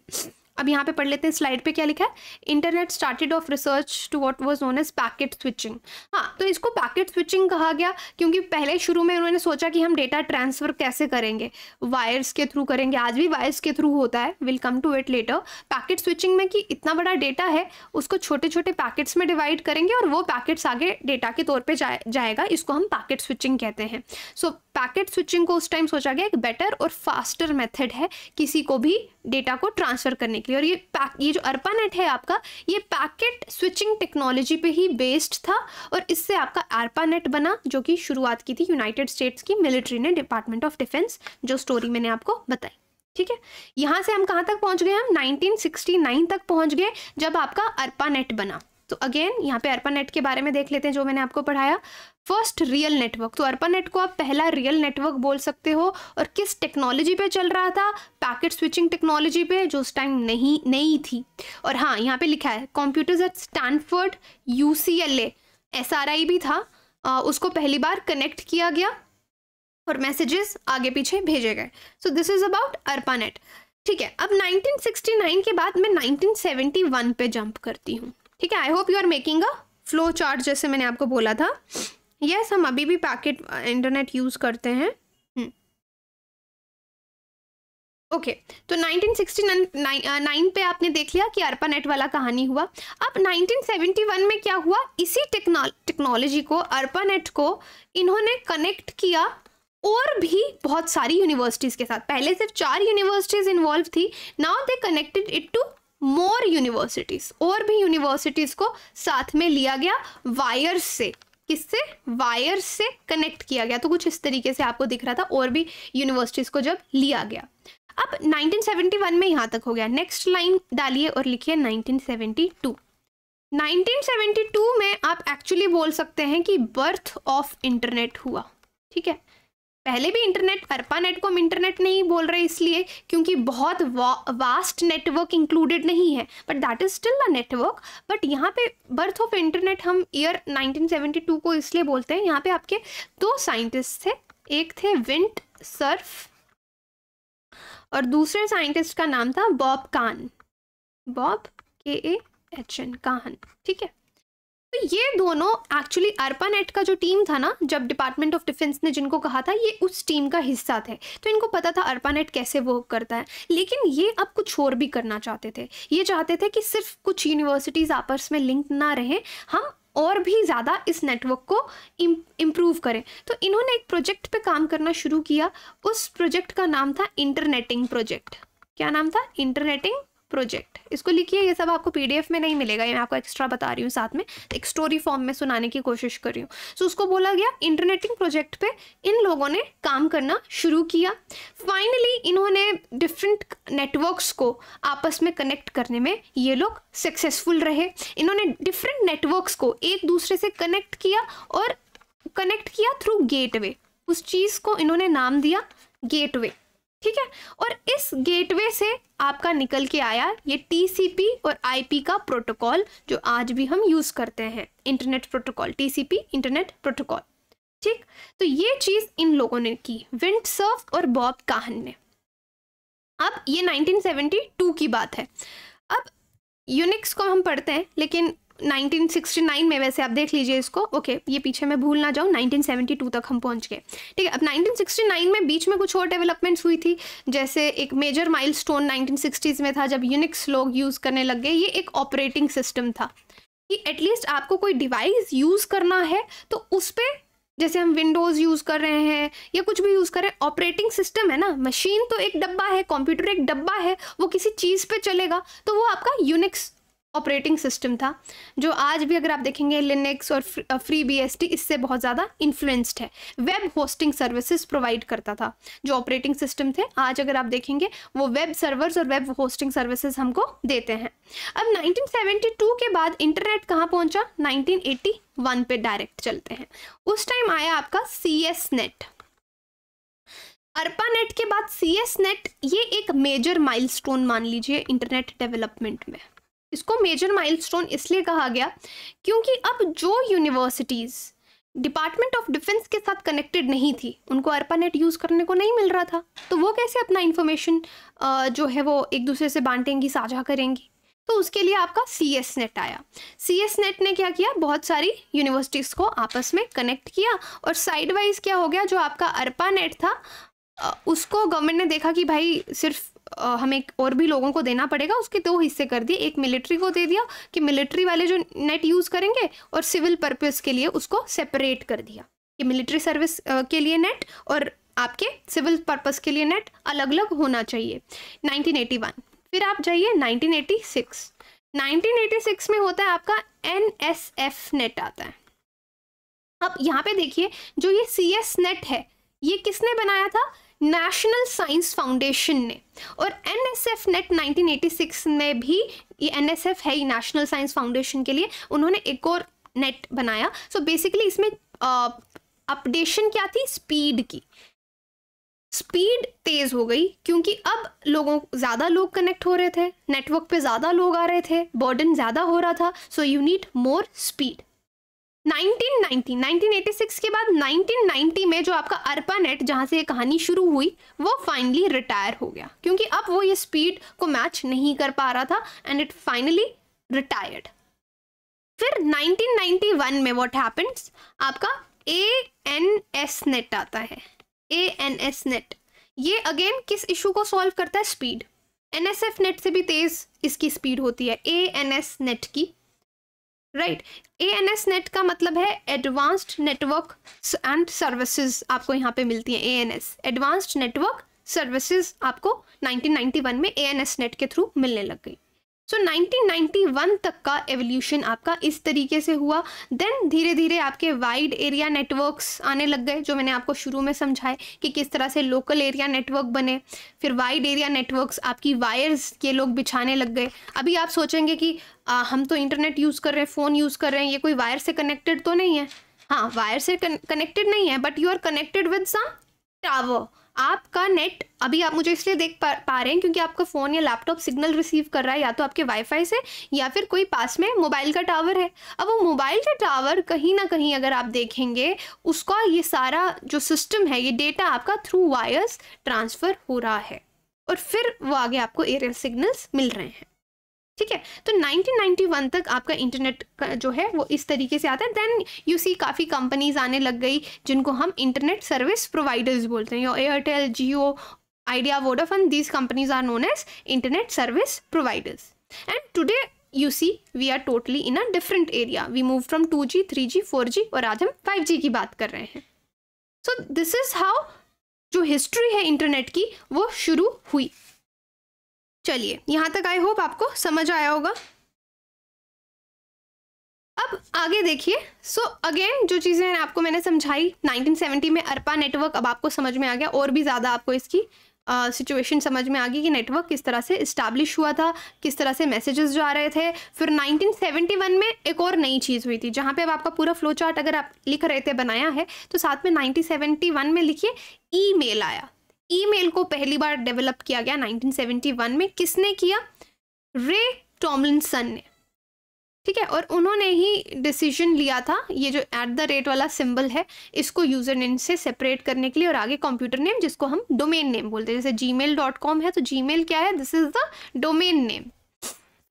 अब यहाँ पे पढ़ लेते हैं स्लाइड पे क्या लिखा है internet started of research to what was known as packet switching हाँ तो इसको पैकेट स्विचिंग कहा गया क्योंकि पहले शुरू में उन्होंने सोचा कि हम डेटा ट्रांसफ़र कैसे करेंगे वायर्स के थ्रू करेंगे आज भी वायर्स के थ्रू होता है will come to it later packet switching में कि इतना बड़ा डेटा है उसको छोटे छोटे पैकेट्स में डिवाइड करेंगे और वो पैकेट्स आगे डेटा के तौर पर जाए, जाएगा इसको हम पैकेट स्विचिंग कहते हैं सो पैकेट स्विचिंग को उस टाइम सोचा गया एक बेटर और फास्टर मेथड है किसी को भी डेटा को ट्रांसफ़र करने के लिए और ये पैक ये जो अर्पानेट है आपका ये पैकेट स्विचिंग टेक्नोलॉजी पे ही बेस्ड था और इससे आपका अर्पानेट बना जो कि शुरुआत की थी यूनाइटेड स्टेट्स की मिलिट्री ने डिपार्टमेंट ऑफ डिफेंस जो स्टोरी मैंने आपको बताई ठीक है यहाँ से हम कहाँ तक पहुँच गए हम 1969 तक पहुँच गए जब आपका अर्पानेट बना तो अगेन यहाँ पे अर्पा नेट के बारे में देख लेते हैं जो मैंने आपको पढ़ाया फर्स्ट रियल नेटवर्क तो अर्पा नेट को आप पहला रियल नेटवर्क बोल सकते हो और किस टेक्नोलॉजी पे चल रहा था पैकेट स्विचिंग टेक्नोलॉजी पे जो उस टाइम नहीं नहीं थी और हाँ यहाँ पे लिखा है computers at Stanford U C L S R I भी था आ, उसको पहली बार कनेक्ट किया गया और मैसेजेस आगे पीछे भेजे गए so this is about ARPA ठीक है अब 1969 के बाद मैं 1971 पे जंप करती हूँ ठीक है I hope you are making a flow chart जैसे मैंने आपको बोला था यस yes, हम अभी भी पैकेट इंटरनेट यूज़ करते हैं ओके हम्म। okay, तो 1969 नाइन uh, पे आपने देख लिया कि अर्पा नेट वाला कहानी हुआ अब 1971 में क्या हुआ इसी टेक्नोलॉजी को अर्पा नेट को इन्होंने कनेक्ट किया और भी बहुत सारी यूनिवर्सिटीज़ के साथ पहले सिर्फ चार यूनिवर्सिटीज़ इन्वॉल्व थी now they connected it to more universities और भी यूनिवर्सिटीज को साथ में लिया गया वायर्स से किससे वायर से कनेक्ट किया गया तो कुछ इस तरीके से आपको दिख रहा था और भी यूनिवर्सिटीज़ को जब लिया गया अब 1971 में यहाँ तक हो गया नेक्स्ट लाइन डालिए और लिखिए 1972 1972 में आप एक्चुअली बोल सकते हैं कि बर्थ ऑफ इंटरनेट हुआ ठीक है पहले भी इंटरनेट परपा नेट को हम इंटरनेट नहीं बोल रहे इसलिए क्योंकि बहुत वा, वास्ट नेटवर्क इंक्लूडेड नहीं है but that is still a network but यहाँ पे बर्थ ऑफ इंटरनेट हम ईयर 1972 को इसलिए बोलते हैं यहाँ पे आपके दो साइंटिस्ट थे एक थे विंट सर्फ और दूसरे साइंटिस्ट का नाम था बॉब कान बॉब के ए एच एन कान ठीक है तो ये दोनों एक्चुअली अर्पानेट का जो टीम था ना जब डिपार्टमेंट ऑफ डिफेंस ने जिनको कहा था ये उस टीम का हिस्सा थे तो इनको पता था अर्पानेट कैसे वर्क करता है लेकिन ये अब कुछ और भी करना चाहते थे ये चाहते थे कि सिर्फ कुछ यूनिवर्सिटीज़ आपस में लिंक ना रहें हम और भी ज़्यादा इस नेटवर्क को इम्प्रूव करें तो इन्होंने एक प्रोजेक्ट पर काम करना शुरू किया उस प्रोजेक्ट का नाम था इंटरनेटिंग प्रोजेक्ट क्या नाम था इंटरनेटिंग प्रोजेक्ट इसको लिखिए ये सब आपको पीडीएफ में नहीं मिलेगा ये मैं आपको एक्स्ट्रा बता रही हूँ साथ में तो एक स्टोरी फॉर्म में सुनाने की कोशिश कर रही हूँ सो so, उसको बोला गया इंटरनेटिंग प्रोजेक्ट पे इन लोगों ने काम करना शुरू किया फाइनली इन्होंने डिफरेंट नेटवर्क्स को आपस में कनेक्ट करने में ये लोग सक्सेसफुल रहे इन्होंने डिफरेंट नेटवर्क्स को एक दूसरे से कनेक्ट किया और कनेक्ट किया थ्रू गेट उस चीज़ को इन्होंने नाम दिया गेटवे ठीक है और इस गेटवे से आपका निकल के आया ये टीसीपी और आईपी का प्रोटोकॉल जो आज भी हम यूज़ करते हैं internet protocol TCP internet protocol ठीक तो ये चीज़ इन लोगों ने की विंट सर्फ और बॉब काहन ने अब ये 1972 की बात है अब यूनिक्स को हम पढ़ते हैं लेकिन 1969 में वैसे आप देख लीजिए इसको ओके ये पीछे मैं भूल ना जाऊँ 1972 तक हम पहुँच गए ठीक है अब 1969 में बीच में कुछ और डेवलपमेंट्स हुई थी जैसे एक मेजर माइलस्टोन 1960s में था जब यूनिक्स लोग यूज़ करने लग गए ये एक ऑपरेटिंग सिस्टम था कि एटलीस्ट आपको कोई डिवाइस यूज़ करना है तो उस पर जैसे हम विंडोज़ यूज़ कर रहे हैं या कुछ भी यूज़ कर रहे हैं ऑपरेटिंग सिस्टम है ना मशीन तो एक डब्बा है कंप्यूटर एक डब्बा है वो किसी चीज़ पे चलेगा तो वो आपका यूनिक्स ऑपरेटिंग सिस्टम था जो आज भी अगर आप देखेंगे लिनक्स और फ्री बी uh, इससे बहुत ज़्यादा इन्फ्लुएंस्ड है वेब होस्टिंग सर्विसेज प्रोवाइड करता था जो ऑपरेटिंग सिस्टम थे आज अगर आप देखेंगे वो वेब सर्वर्स और वेब होस्टिंग सर्विसेज हमको देते हैं अब 1972 के बाद इंटरनेट कहाँ पहुँचा नाइनटीन पे डायरेक्ट चलते हैं उस टाइम आया आपका सी नेट अर्पा नेट के बाद सी एस नेट ये एक मेजर माइलस्टोन मान लीजिए इंटरनेट डेवलपमेंट में इसको मेजर माइलस्टोन इसलिए कहा गया क्योंकि अब जो यूनिवर्सिटीज़ डिपार्टमेंट ऑफ डिफेंस के साथ कनेक्टेड नहीं थी उनको नेट यूज़ करने को नहीं मिल रहा था तो वो कैसे अपना इन्फॉर्मेशन जो है वो एक दूसरे से बांटेंगी साझा करेंगी तो उसके लिए आपका सी एस नेट आया सी एस नेट ने क्या किया बहुत सारी यूनिवर्सिटीज़ को आपस में कनेक्ट किया और साइड वाइज क्या हो गया जो आपका अर्पा नेट था उसको गवर्नमेंट ने देखा कि भाई सिर्फ हमें और भी लोगों को देना पड़ेगा उसके दो हिस्से कर दिए एक मिलिट्री को दे दिया कि मिलिट्री वाले जो नेट यूज़ करेंगे और सिविल पर्पज़ के लिए उसको सेपरेट कर दिया कि मिलिट्री सर्विस के लिए नेट और आपके सिविल पर्पज़ के लिए नेट अलग अलग होना चाहिए 1981 फिर आप जाइए 1986 1986 में होता है आपका एन नेट आता है अब यहाँ पे देखिए जो ये सी नेट है ये किसने बनाया था नेशनल साइंस फाउंडेशन ने और N S F net six में भी ये एन एस एफ है नेशनल साइंस फाउंडेशन के लिए उन्होंने एक और नेट बनाया सो so बेसिकली इसमें अपडेशन क्या थी स्पीड की स्पीड तेज़ हो गई क्योंकि अब लोगों ज़्यादा लोग कनेक्ट हो रहे थे नेटवर्क पे ज़्यादा लोग आ रहे थे बर्डन ज़्यादा हो रहा था so you need more speed 1990 1986 के बाद 1990 में जो आपका अर्पा नेट जहाँ से ये कहानी शुरू हुई वो फाइनली रिटायर हो गया क्योंकि अब वो ये स्पीड को मैच नहीं कर पा रहा था एंड इट फाइनली रिटायर्ड फिर 1991 में व्हाट हैपेंस आपका ए एन एस नेट आता है ए एन एस नेट ये अगेन किस इशू को सॉल्व करता है speed N S F net से भी तेज़ इसकी स्पीड होती है ए एन एस नेट की right A N S net का मतलब है एडवांस्ड नेटवर्क एंड सर्विसेज आपको यहाँ पे मिलती है A N S advanced network services आपको 1991 में ए एन एस नेट के थ्रू मिलने लग गई सो so, 1991 तक का एवोल्यूशन आपका इस तरीके से हुआ देन धीरे धीरे आपके वाइड एरिया नेटवर्क्स आने लग गए जो मैंने आपको शुरू में समझाए कि किस तरह से लोकल एरिया नेटवर्क बने फिर वाइड एरिया नेटवर्क्स आपकी वायर्स के लोग बिछाने लग गए अभी आप सोचेंगे कि आ, हम तो इंटरनेट यूज़ कर रहे हैं फ़ोन यूज़ कर रहे हैं ये कोई वायर से कनेक्टेड तो नहीं है हाँ वायर से कनेक्टेड नहीं है but you are connected with some tower आपका नेट अभी आप मुझे इसलिए देख पा, पा रहे हैं क्योंकि आपका फ़ोन या लैपटॉप सिग्नल रिसीव कर रहा है या तो आपके वाईफाई से या फिर कोई पास में मोबाइल का टावर है अब वो मोबाइल का टावर कहीं ना कहीं अगर आप देखेंगे उसका ये सारा जो सिस्टम है ये डेटा आपका थ्रू वायर्स ट्रांसफ़र हो रहा है और फिर वो आगे आपको एरियल सिग्नल्स मिल रहे हैं ठीक है तो 1991 तक आपका इंटरनेट जो है वो इस तरीके से आता है देन यू सी काफ़ी कंपनीज आने लग गई जिनको हम इंटरनेट सर्विस प्रोवाइडर्स बोलते हैं या Airtel Jio Idea Vodafone these companies are known as internet service providers and today you see we are totally in a different area we move from two G three G four G और आज हम फाइव जी की बात कर रहे हैं सो दिस इज़ हाउ जो हिस्ट्री है इंटरनेट की वो शुरू हुई चलिए यहाँ तक आई होप आपको समझ आया होगा अब आगे देखिए सो अगेन जो चीज़ें हैं आपको मैंने समझाई 1970 में अरपा नेटवर्क अब आपको समझ में आ गया और भी ज़्यादा आपको इसकी सिचुएशन uh, समझ में आ गई कि नेटवर्क किस तरह से इस्टेब्लिश हुआ था किस तरह से मैसेजेस जो आ रहे थे फिर 1971 में एक और नई चीज़ हुई थी जहाँ पे अब आपका पूरा फ्लो चार्ट अगर आप लिख रहे थे बनाया है तो साथ में 1971 में लिखिए ईमेल आया ईमेल को पहली बार डेवलप किया गया 1971 में किसने किया रे टॉमलिनसन ने ठीक है और उन्होंने ही डिसीजन लिया था ये जो एट द रेट वाला सिंबल है इसको यूज़र नेम से सेपरेट करने के लिए और आगे कंप्यूटर नेम जिसको हम डोमेन नेम बोलते हैं जैसे जी है तो जी क्या है this is the domain name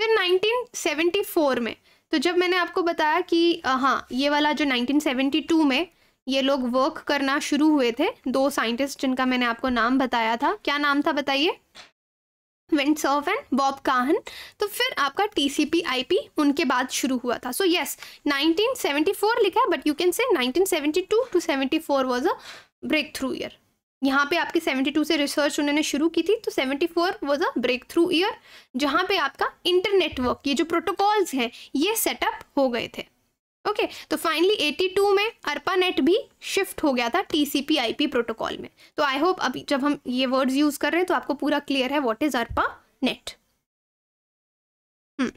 फिर 1974 में तो जब मैंने आपको बताया कि हाँ ये वाला जो 1972 में ये लोग वर्क करना शुरू हुए थे दो साइंटिस्ट जिनका मैंने आपको नाम बताया था क्या नाम था बताइए Vint Cerf and Bob Kahn तो फिर आपका T C P I P उनके बाद शुरू हुआ था सो यस 1974 लिखा है but you can say 1972 to 74 was a breakthrough year यहाँ पे आपके 72 से रिसर्च उन्होंने शुरू की थी तो 74 was a breakthrough year जहाँ पे आपका इंटरनेटवर्क ये जो प्रोटोकॉल्स हैं ये सेटअप हो गए थे ओके okay, तो फाइनली 82 में अर्पानेट भी शिफ्ट हो गया था टीसीपी आईपी प्रोटोकॉल में तो आई होप अभी जब हम ये वर्ड्स यूज कर रहे हैं तो आपको पूरा क्लियर है what is ARPA net hmm.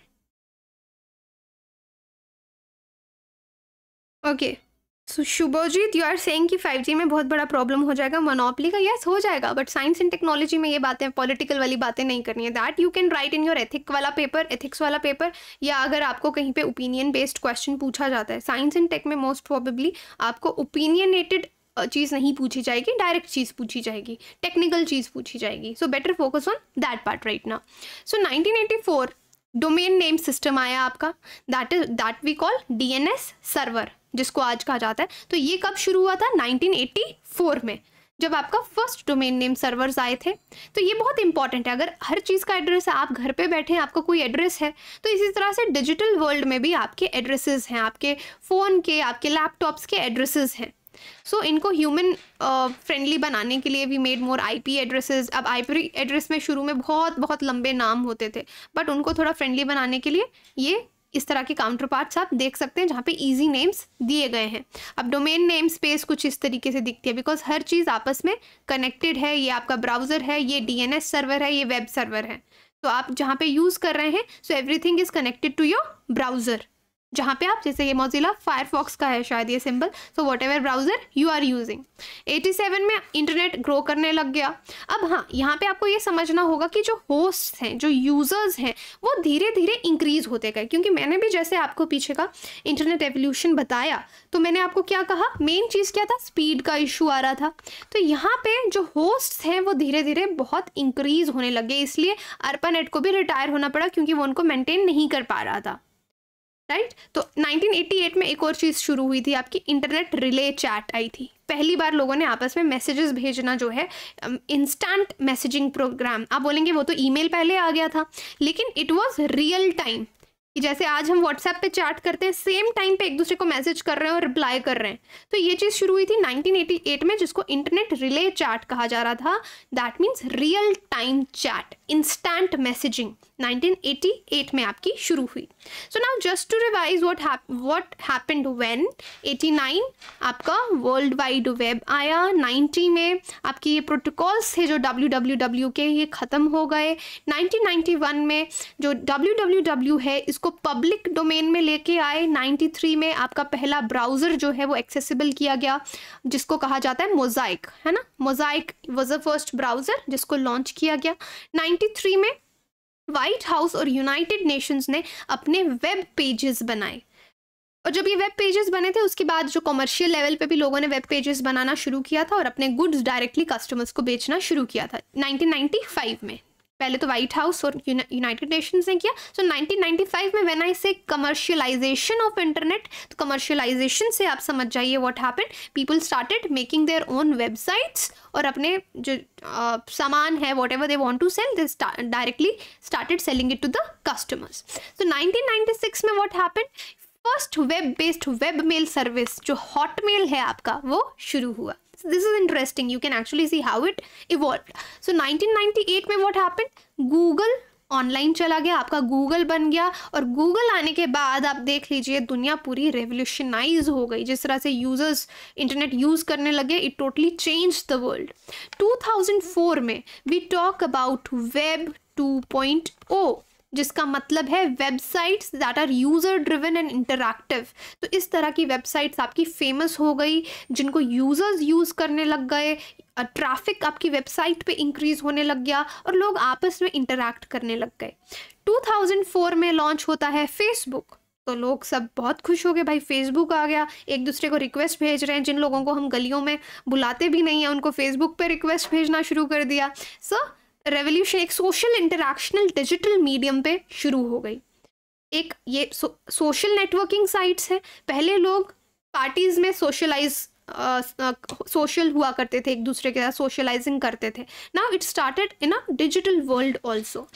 Okay okay. So Shubhojit you are saying कि 5G में बहुत बड़ा प्रॉब्लम हो जाएगा मोनोपली का यस yes, हो जाएगा बट साइंस एंड टेक्नोलॉजी में ये बातें पॉलिटिकल वाली बातें नहीं करनी है that you can write in your ethic वाला पेपर एथिक्स वाला पेपर या अगर आपको कहीं पे ओपिनियन बेस्ड क्वेश्चन पूछा जाता है साइंस एंड टेक में मोस्ट प्रॉबेबली आपको ओपिनियनेटेड चीज़ नहीं पूछी जाएगी डायरेक्ट चीज़ पूछी जाएगी टेक्निकल चीज़ पूछी जाएगी so better focus on that part right ना so nineteen domain name system आया आपका that is that we call D server जिसको आज कहा जाता है तो ये कब शुरू हुआ था 1984 में जब आपका फर्स्ट डोमेन नेम सर्वर्स आए थे तो ये बहुत इंपॉर्टेंट है अगर हर चीज़ का एड्रेस है आप घर पे बैठे हैं आपका कोई एड्रेस है तो इसी तरह से डिजिटल वर्ल्ड में भी आपके एड्रेसेस हैं आपके फ़ोन के आपके लैपटॉप्स के एड्रेसेस हैं सो so, इनको ह्यूमन फ्रेंडली uh, बनाने के लिए भी मेड मोर आईपी एड्रेसेस अब आईपी एड्रेस में शुरू में बहुत बहुत लंबे नाम होते थे बट उनको थोड़ा फ्रेंडली बनाने के लिए ये इस तरह के काउंटर पार्ट्स आप देख सकते हैं जहाँ पे इजी नेम्स दिए गए हैं अब डोमेन नेम स्पेस कुछ इस तरीके से दिखती है बिकॉज हर चीज़ आपस में कनेक्टेड है ये आपका ब्राउज़र है ये डीएनएस सर्वर है ये वेब सर्वर है तो आप जहाँ पे यूज़ कर रहे हैं so everything is connected to your browser जहाँ पे आप जैसे ये मोजिला फायरफॉक्स का है शायद ये symbol so whatever browser you are using 87 में इंटरनेट ग्रो करने लग गया अब हाँ यहाँ पे आपको ये समझना होगा कि जो होस्ट हैं जो यूज़र्स हैं वो धीरे धीरे इंक्रीज होते गए क्योंकि मैंने भी जैसे आपको पीछे का इंटरनेट एवोल्यूशन बताया तो मैंने आपको क्या कहा मेन चीज़ क्या था स्पीड का इशू आ रहा था तो यहाँ पे जो होस्ट हैं वो धीरे धीरे बहुत इंक्रीज होने लगे इसलिए अर्पानेट को भी रिटायर होना पड़ा क्योंकि वो उनको मेनटेन नहीं कर पा रहा था राइट तो 1988 में एक और चीज़ शुरू हुई थी आपकी इंटरनेट रिले चैट आई थी पहली बार लोगों ने आपस में मैसेजेस भेजना जो है इंस्टेंट मैसेजिंग प्रोग्राम आप बोलेंगे वो तो ईमेल पहले आ गया था लेकिन इट वाज रियल टाइम कि जैसे आज हम व्हाट्सएप पे चैट करते हैं सेम टाइम पे एक दूसरे को मैसेज कर रहे हैं और रिप्लाई कर रहे हैं तो ये चीज़ शुरू हुई थी 1988 में जिसको इंटरनेट रिले चैट कहा जा रहा था that means real time chat instant messaging 1988 में आपकी शुरू हुई so now just to revise what what happened when 89 आपका वर्ल्ड वाइड वेब आया 90 में आपकी ये प्रोटोकॉल्स थे जो डब्ल्यू के ये ख़त्म हो गए 1991 में जो डब्ल्यू है इसको पब्लिक डोमेन में लेके आए 93 में आपका पहला ब्राउज़र जो है वो एक्सेसिबल किया गया जिसको कहा जाता है मोजाइक है ना Mosaic was a first browser जिसको लॉन्च किया गया 1983 में व्हाइट हाउस और यूनाइटेड नेशंस ने अपने वेब पेजेस बनाए और जब ये वेब पेजेस बने थे उसके बाद जो कॉमर्शियल लेवल पे भी लोगों ने वेब पेजेस बनाना शुरू किया था और अपने गुड्स डायरेक्टली कस्टमर्स को बेचना शुरू किया था 1995 में पहले तो व्हाइट हाउस और यूनाइटेड नेशंस ने किया सो so, 1995 में when I say commercialization of internet तो कमर्शियलाइजेशन से आप समझ जाइए what happened people started making their own websites और अपने जो uh, सामान है whatever they want to sell they directly started selling it to the customers तो 1996 में what happened first web based web mail service जो हॉट मेल है आपका वो शुरू हुआ So this is interesting. You can actually see how it evolved. So 1998 में what happened? Google ऑनलाइन चला गया आपका गूगल बन गया और गूगल आने के बाद आप देख लीजिए दुनिया पूरी रेवोल्यूशनाइज हो गई जिस तरह से यूज़र्स इंटरनेट यूज़ करने लगे it totally change the world 2004 में वी टॉक अबाउट वेब 2.0 जिसका मतलब है websites that are user driven and interactive तो इस तरह की वेबसाइट्स आपकी फेमस हो गई जिनको यूज़र्स यूज़ करने लग गए ट्रैफिक आपकी वेबसाइट पे इंक्रीज़ होने लग गया और लोग आपस में इंटरैक्ट करने लग गए 2004 में लॉन्च होता है फेसबुक तो लोग सब बहुत खुश हो गए भाई फेसबुक आ गया एक दूसरे को रिक्वेस्ट भेज रहे हैं जिन लोगों को हम गलियों में बुलाते भी नहीं हैं उनको फेसबुक पे रिक्वेस्ट भेजना शुरू कर दिया सो so, रेवोल्यूशन एक सोशल इंटरेक्शनल डिजिटल मीडियम पे शुरू हो गई एक ये सोशल नेटवर्किंग साइट्स हैं पहले लोग पार्टीज़ में सोशलाइज सोशल हुआ करते थे एक दूसरे के साथ सोशलाइजिंग करते थे now it started in a digital world also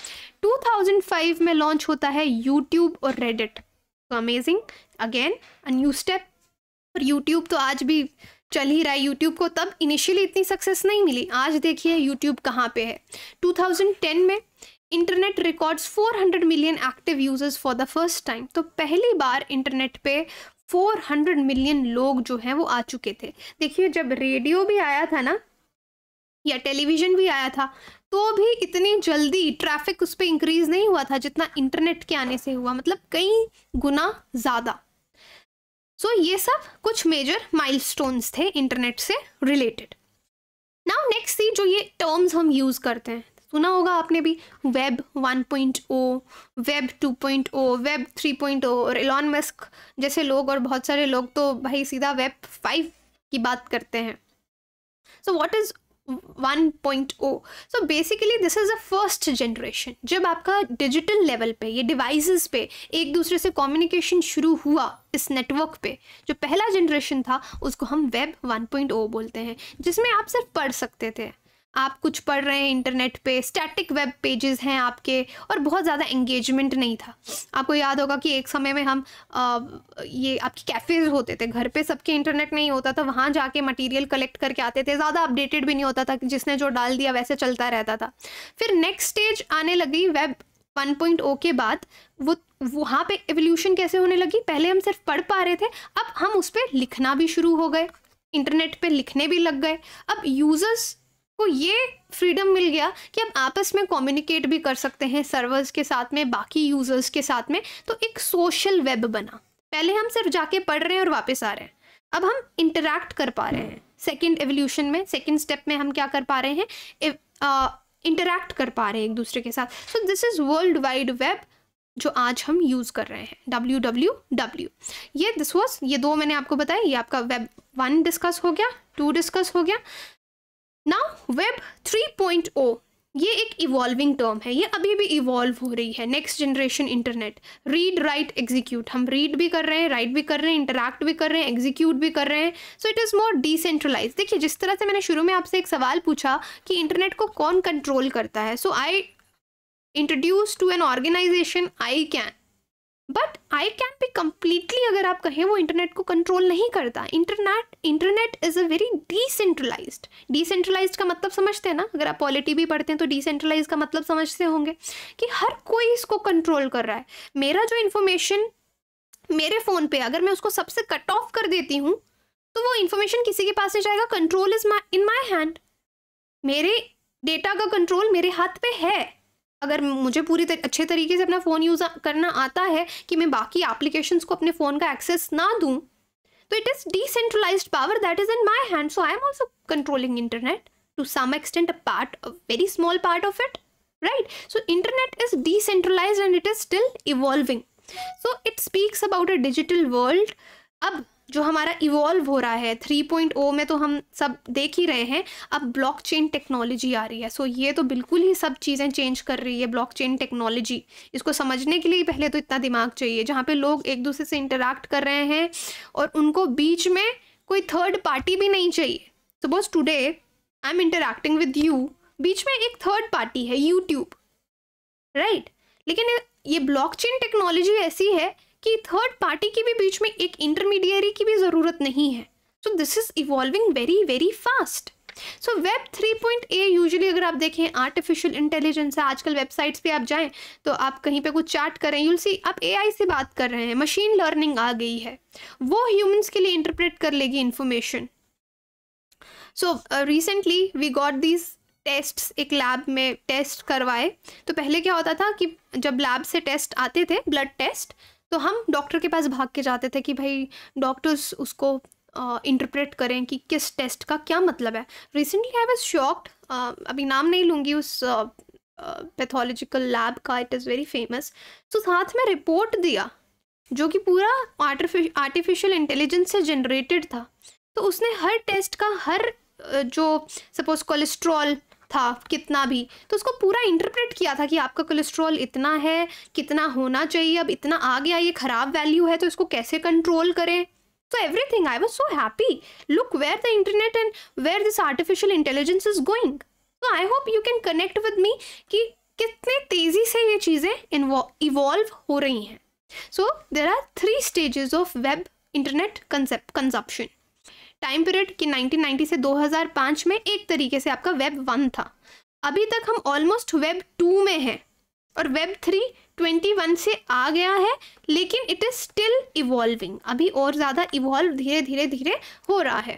2005 में लॉन्च होता है यूट्यूब और Reddit amazing again a new step और यूट्यूब तो आज भी चल ही रहा है यूट्यूब को तब इनिशियली इतनी सक्सेस नहीं मिली आज देखिए यूट्यूब कहाँ पे है 2010 में internet records 400 million active users for the first time तो पहली बार इंटरनेट पे 400 मिलियन लोग जो हैं वो आ चुके थे देखिए जब रेडियो भी आया था ना या टेलीविज़न भी आया था तो भी इतनी जल्दी ट्रैफिक उस पर इंक्रीज़ नहीं हुआ था जितना इंटरनेट के आने से हुआ मतलब कई गुना ज़्यादा सो so, ये सब कुछ मेजर माइलस्टोन्स थे इंटरनेट से रिलेटेड नाउ नेक्स्ट थी जो ये टर्म्स हम यूज़ करते हैं सुना होगा आपने भी वेब 1.0, वेब 2.0, वेब 3.0 और एलॉन मस्क जैसे लोग और बहुत सारे लोग तो भाई सीधा वेब 5 की बात करते हैं so what is 1.0 so basically this is a first generation जब आपका डिजिटल लेवल पे ये डिवाइसेस पे एक दूसरे से कम्युनिकेशन शुरू हुआ इस नेटवर्क पे जो पहला जनरेशन था उसको हम वेब 1.0 बोलते हैं जिसमें आप सिर्फ पढ़ सकते थे आप कुछ पढ़ रहे हैं इंटरनेट पे स्टैटिक वेब पेजेस हैं आपके और बहुत ज़्यादा एंगेजमेंट नहीं था आपको याद होगा कि एक समय में हम आ, ये आपके कैफ़ेज़ होते थे घर पे सबके इंटरनेट नहीं होता था वहाँ जाके मटेरियल कलेक्ट करके आते थे ज़्यादा अपडेटेड भी नहीं होता था कि जिसने जो डाल दिया वैसे चलता रहता था फिर नेक्स्ट स्टेज आने लगी वेब वन oh के बाद वो वहाँ पे एवोल्यूशन कैसे होने लगी पहले हम सिर्फ पढ़ पा रहे थे अब हम उस पर लिखना भी शुरू हो गए इंटरनेट पे लिखने भी लग गए अब यूज़र्स को ये फ्रीडम मिल गया कि आप आपस में कम्युनिकेट भी कर सकते हैं सर्वर्स के साथ में बाकी यूज़र्स के साथ में तो एक सोशल वेब बना पहले हम सिर्फ जाके पढ़ रहे हैं और वापस आ रहे हैं अब हम इंटरैक्ट कर पा रहे हैं सेकेंड एवोल्यूशन में सेकेंड स्टेप में हम क्या कर पा रहे हैं इंटरैक्ट कर पा रहे हैं एक दूसरे के साथ so this is world wide web जो आज हम यूज़ कर रहे हैं www ये दिस वॉज ये दो मैंने आपको बताया ये आपका वेब वन डिस्कस हो गया टू डिस्कस हो गया नाउ वेब 3.0 ये एक इवॉल्विंग टर्म है ये अभी भी इवॉल्व हो रही है next generation internet read write execute हम रीड भी कर रहे हैं राइट भी कर रहे हैं इंटरैक्ट भी कर रहे हैं एग्जीक्यूट भी कर रहे हैं so it is more decentralise देखिए जिस तरह से मैंने शुरू में आपसे एक सवाल पूछा कि इंटरनेट को कौन कंट्रोल करता है so I introduce to an organisation I can but I can भी कम्प्लीटली अगर आप कहें वो इंटरनेट को कंट्रोल नहीं करता internet internet is a very decentralise decentralise का मतलब समझते हैं ना अगर आप पॉलिटी भी पढ़ते हैं तो डिसेंट्रलाइज का मतलब समझते होंगे कि हर कोई इसको कंट्रोल कर रहा है मेरा जो इन्फॉर्मेशन मेरे फ़ोन पे अगर मैं उसको सबसे कट ऑफ कर देती हूँ तो वो इन्फॉर्मेशन किसी के पास नहीं जाएगा control is my in my hand मेरे डेटा का कंट्रोल मेरे हाथ पे है अगर मुझे पूरी तर, अच्छे तरीके से अपना फ़ोन यूज़ करना आता है कि मैं बाकी एप्लीकेशंस को अपने फ़ोन का एक्सेस ना दूँ तो it is decentralise power that is in my hand so I am also controlling internet to some extent a part a very small part of it right so internet is decentralise and it is still evolving so it speaks about a digital world अब जो हमारा इवॉल्व हो रहा है थ्री पॉइंट ओ में तो हम सब देख ही रहे हैं अब ब्लॉक चेन टेक्नोलॉजी आ रही है सो so, ये तो बिल्कुल ही सब चीज़ें चेंज कर रही है ब्लॉक चेन टेक्नोलॉजी इसको समझने के लिए पहले तो इतना दिमाग चाहिए जहाँ पे लोग एक दूसरे से इंटरेक्ट कर रहे हैं और उनको बीच में कोई थर्ड पार्टी भी नहीं चाहिए suppose today I am interacting with you बीच में एक थर्ड पार्टी है यूट्यूब राइट right? लेकिन ये ब्लॉकचेन टेक्नोलॉजी ऐसी है कि थर्ड पार्टी के भी बीच में एक इंटरमीडियरी की भी ज़रूरत नहीं है so this is evolving very very fast so web three point A usually अगर आप देखें आर्टिफिशियल इंटेलिजेंस है आजकल वेबसाइट्स पे आप जाएं तो आप कहीं पे कुछ चैट कर रहे हैं यूल सी आप एआई से बात कर रहे हैं मशीन लर्निंग आ गई है वो ह्यूमंस के लिए इंटरप्रेट कर लेगी information so recently we got these test एक लैब में टेस्ट करवाए तो पहले क्या होता था कि जब लैब से टेस्ट आते थे ब्लड टेस्ट तो हम डॉक्टर के पास भाग के जाते थे कि भाई डॉक्टर्स उसको इंटरप्रेट uh, करें कि किस टेस्ट का क्या मतलब है रिसेंटली आई वॉज शॉक्ड अभी नाम नहीं लूँगी उस पैथोलॉजिकल लैब का इट इज़ वेरी फेमस तो साथ में रिपोर्ट दिया जो कि पूरा आर्टिफिशियल इंटेलिजेंस से जनरेटेड था तो उसने हर टेस्ट का हर जो सपोज कोलेस्ट्रॉल था कितना भी तो उसको पूरा इंटरप्रेट किया था कि आपका कोलेस्ट्रॉल इतना है कितना होना चाहिए अब इतना आ गया ये ख़राब वैल्यू है तो इसको कैसे कंट्रोल करें everything I was so happy look where the internet and where this artificial intelligence is going तो I hope you can connect with me कि कितने तेज़ी से ये चीज़ें इवॉल्व हो रही हैं so there are three stages of web internet concept consumption time period कि 1990 से 2005 में एक तरीके से आपका वेब वन था अभी तक हम ऑलमोस्ट वेब टू में हैं और वेब थ्री ट्वेंटी वन से आ गया है लेकिन इट इज़ स्टिल इवॉल्विंग अभी और ज़्यादा इवॉल्व धीरे धीरे धीरे हो रहा है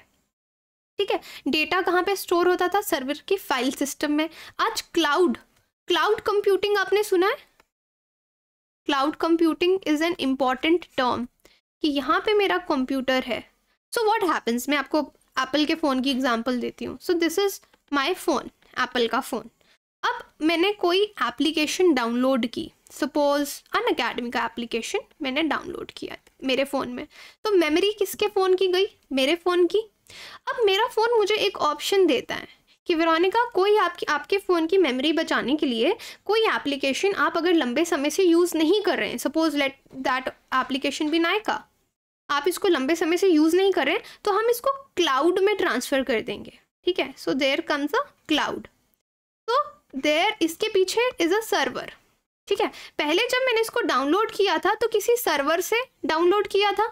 ठीक है डेटा कहाँ पे स्टोर होता था सर्वर की फाइल सिस्टम में आज क्लाउड क्लाउड कंप्यूटिंग आपने सुना है cloud computing is an important term कि यहाँ पे मेरा कंप्यूटर है सो वॉट हैपन्स मैं आपको एप्पल के फ़ोन की एग्जाम्पल देती हूँ so this is my phone Apple का फ़ोन अब मैंने कोई एप्लीकेशन डाउनलोड की सपोज अन अकेडमी का एप्लीकेशन मैंने डाउनलोड किया मेरे फ़ोन में तो मेमोरी किसके फ़ोन की गई मेरे फ़ोन की अब मेरा फ़ोन मुझे एक ऑप्शन देता है कि का कोई आपकी आपके फ़ोन की मेमोरी बचाने के लिए कोई एप्लीकेशन आप अगर लंबे समय से यूज़ नहीं कर रहे हैं सपोज लेट दैट एप्लीकेशन भी नायका आप इसको लंबे समय से यूज़ नहीं करें तो हम इसको क्लाउड में ट्रांसफ़र कर देंगे ठीक है so there comes a cloud तो देयर इसके पीछे इज़ अ सर्वर ठीक है पहले जब मैंने इसको डाउनलोड किया था तो किसी सर्वर से डाउनलोड किया था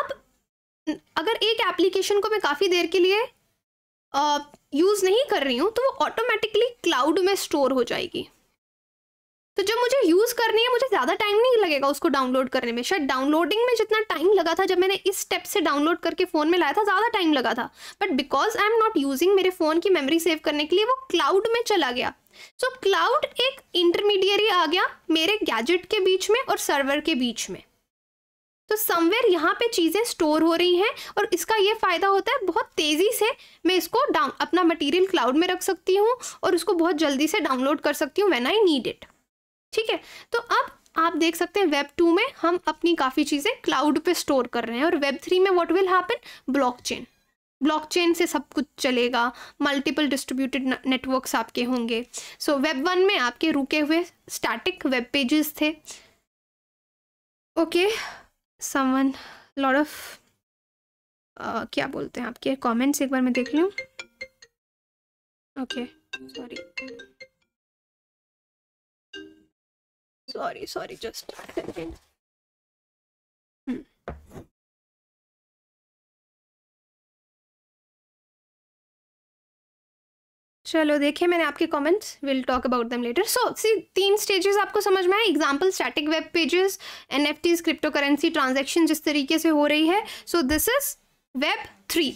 अब अगर एक एप्लीकेशन को मैं काफ़ी देर के लिए यूज़ नहीं कर रही हूँ तो वो ऑटोमेटिकली क्लाउड में स्टोर हो जाएगी तो जब मुझे यूज़ करनी है मुझे ज़्यादा टाइम नहीं लगेगा उसको डाउनलोड करने में शायद डाउनलोडिंग में जितना टाइम लगा था जब मैंने इस स्टेप से डाउनलोड करके फ़ोन में लाया था ज़्यादा टाइम लगा था but because I am not using मेरे फ़ोन की मेमोरी सेव करने के लिए वो क्लाउड में चला गया सो so, क्लाउड एक इंटरमीडिएट आ गया मेरे गैजेट के बीच में और सर्वर के बीच में तो समवेयर यहाँ पे चीज़ें स्टोर हो रही हैं और इसका ये फ़ायदा होता है बहुत तेज़ी से मैं इसको डाउन अपना मटेरियल क्लाउड में रख सकती हूँ और उसको बहुत जल्दी से डाउनलोड कर सकती हूँ व्हेन आई नीड इट ठीक है तो अब आप देख सकते हैं वेब टू में हम अपनी काफ़ी चीज़ें क्लाउड पे स्टोर कर रहे हैं और वेब थ्री में what will happen blockchain blockchain से सब कुछ चलेगा मल्टीपल डिस्ट्रीब्यूटेड नेटवर्क्स आपके होंगे सो वेब वन में आपके रुके हुए स्टैटिक वेब पेजेस थे ओके समवन लॉर्ड ऑफ क्या बोलते हैं आपके कॉमेंट्स एक बार मैं देख लूँ okay sorry sorry sorry just hmm. चलो देखिए मैंने आपके comments will talk about them later so see तीन स्टेजेस आपको समझ में आए example static web pages NFTs crypto currency transaction जिस तरीके से हो रही है so this is web three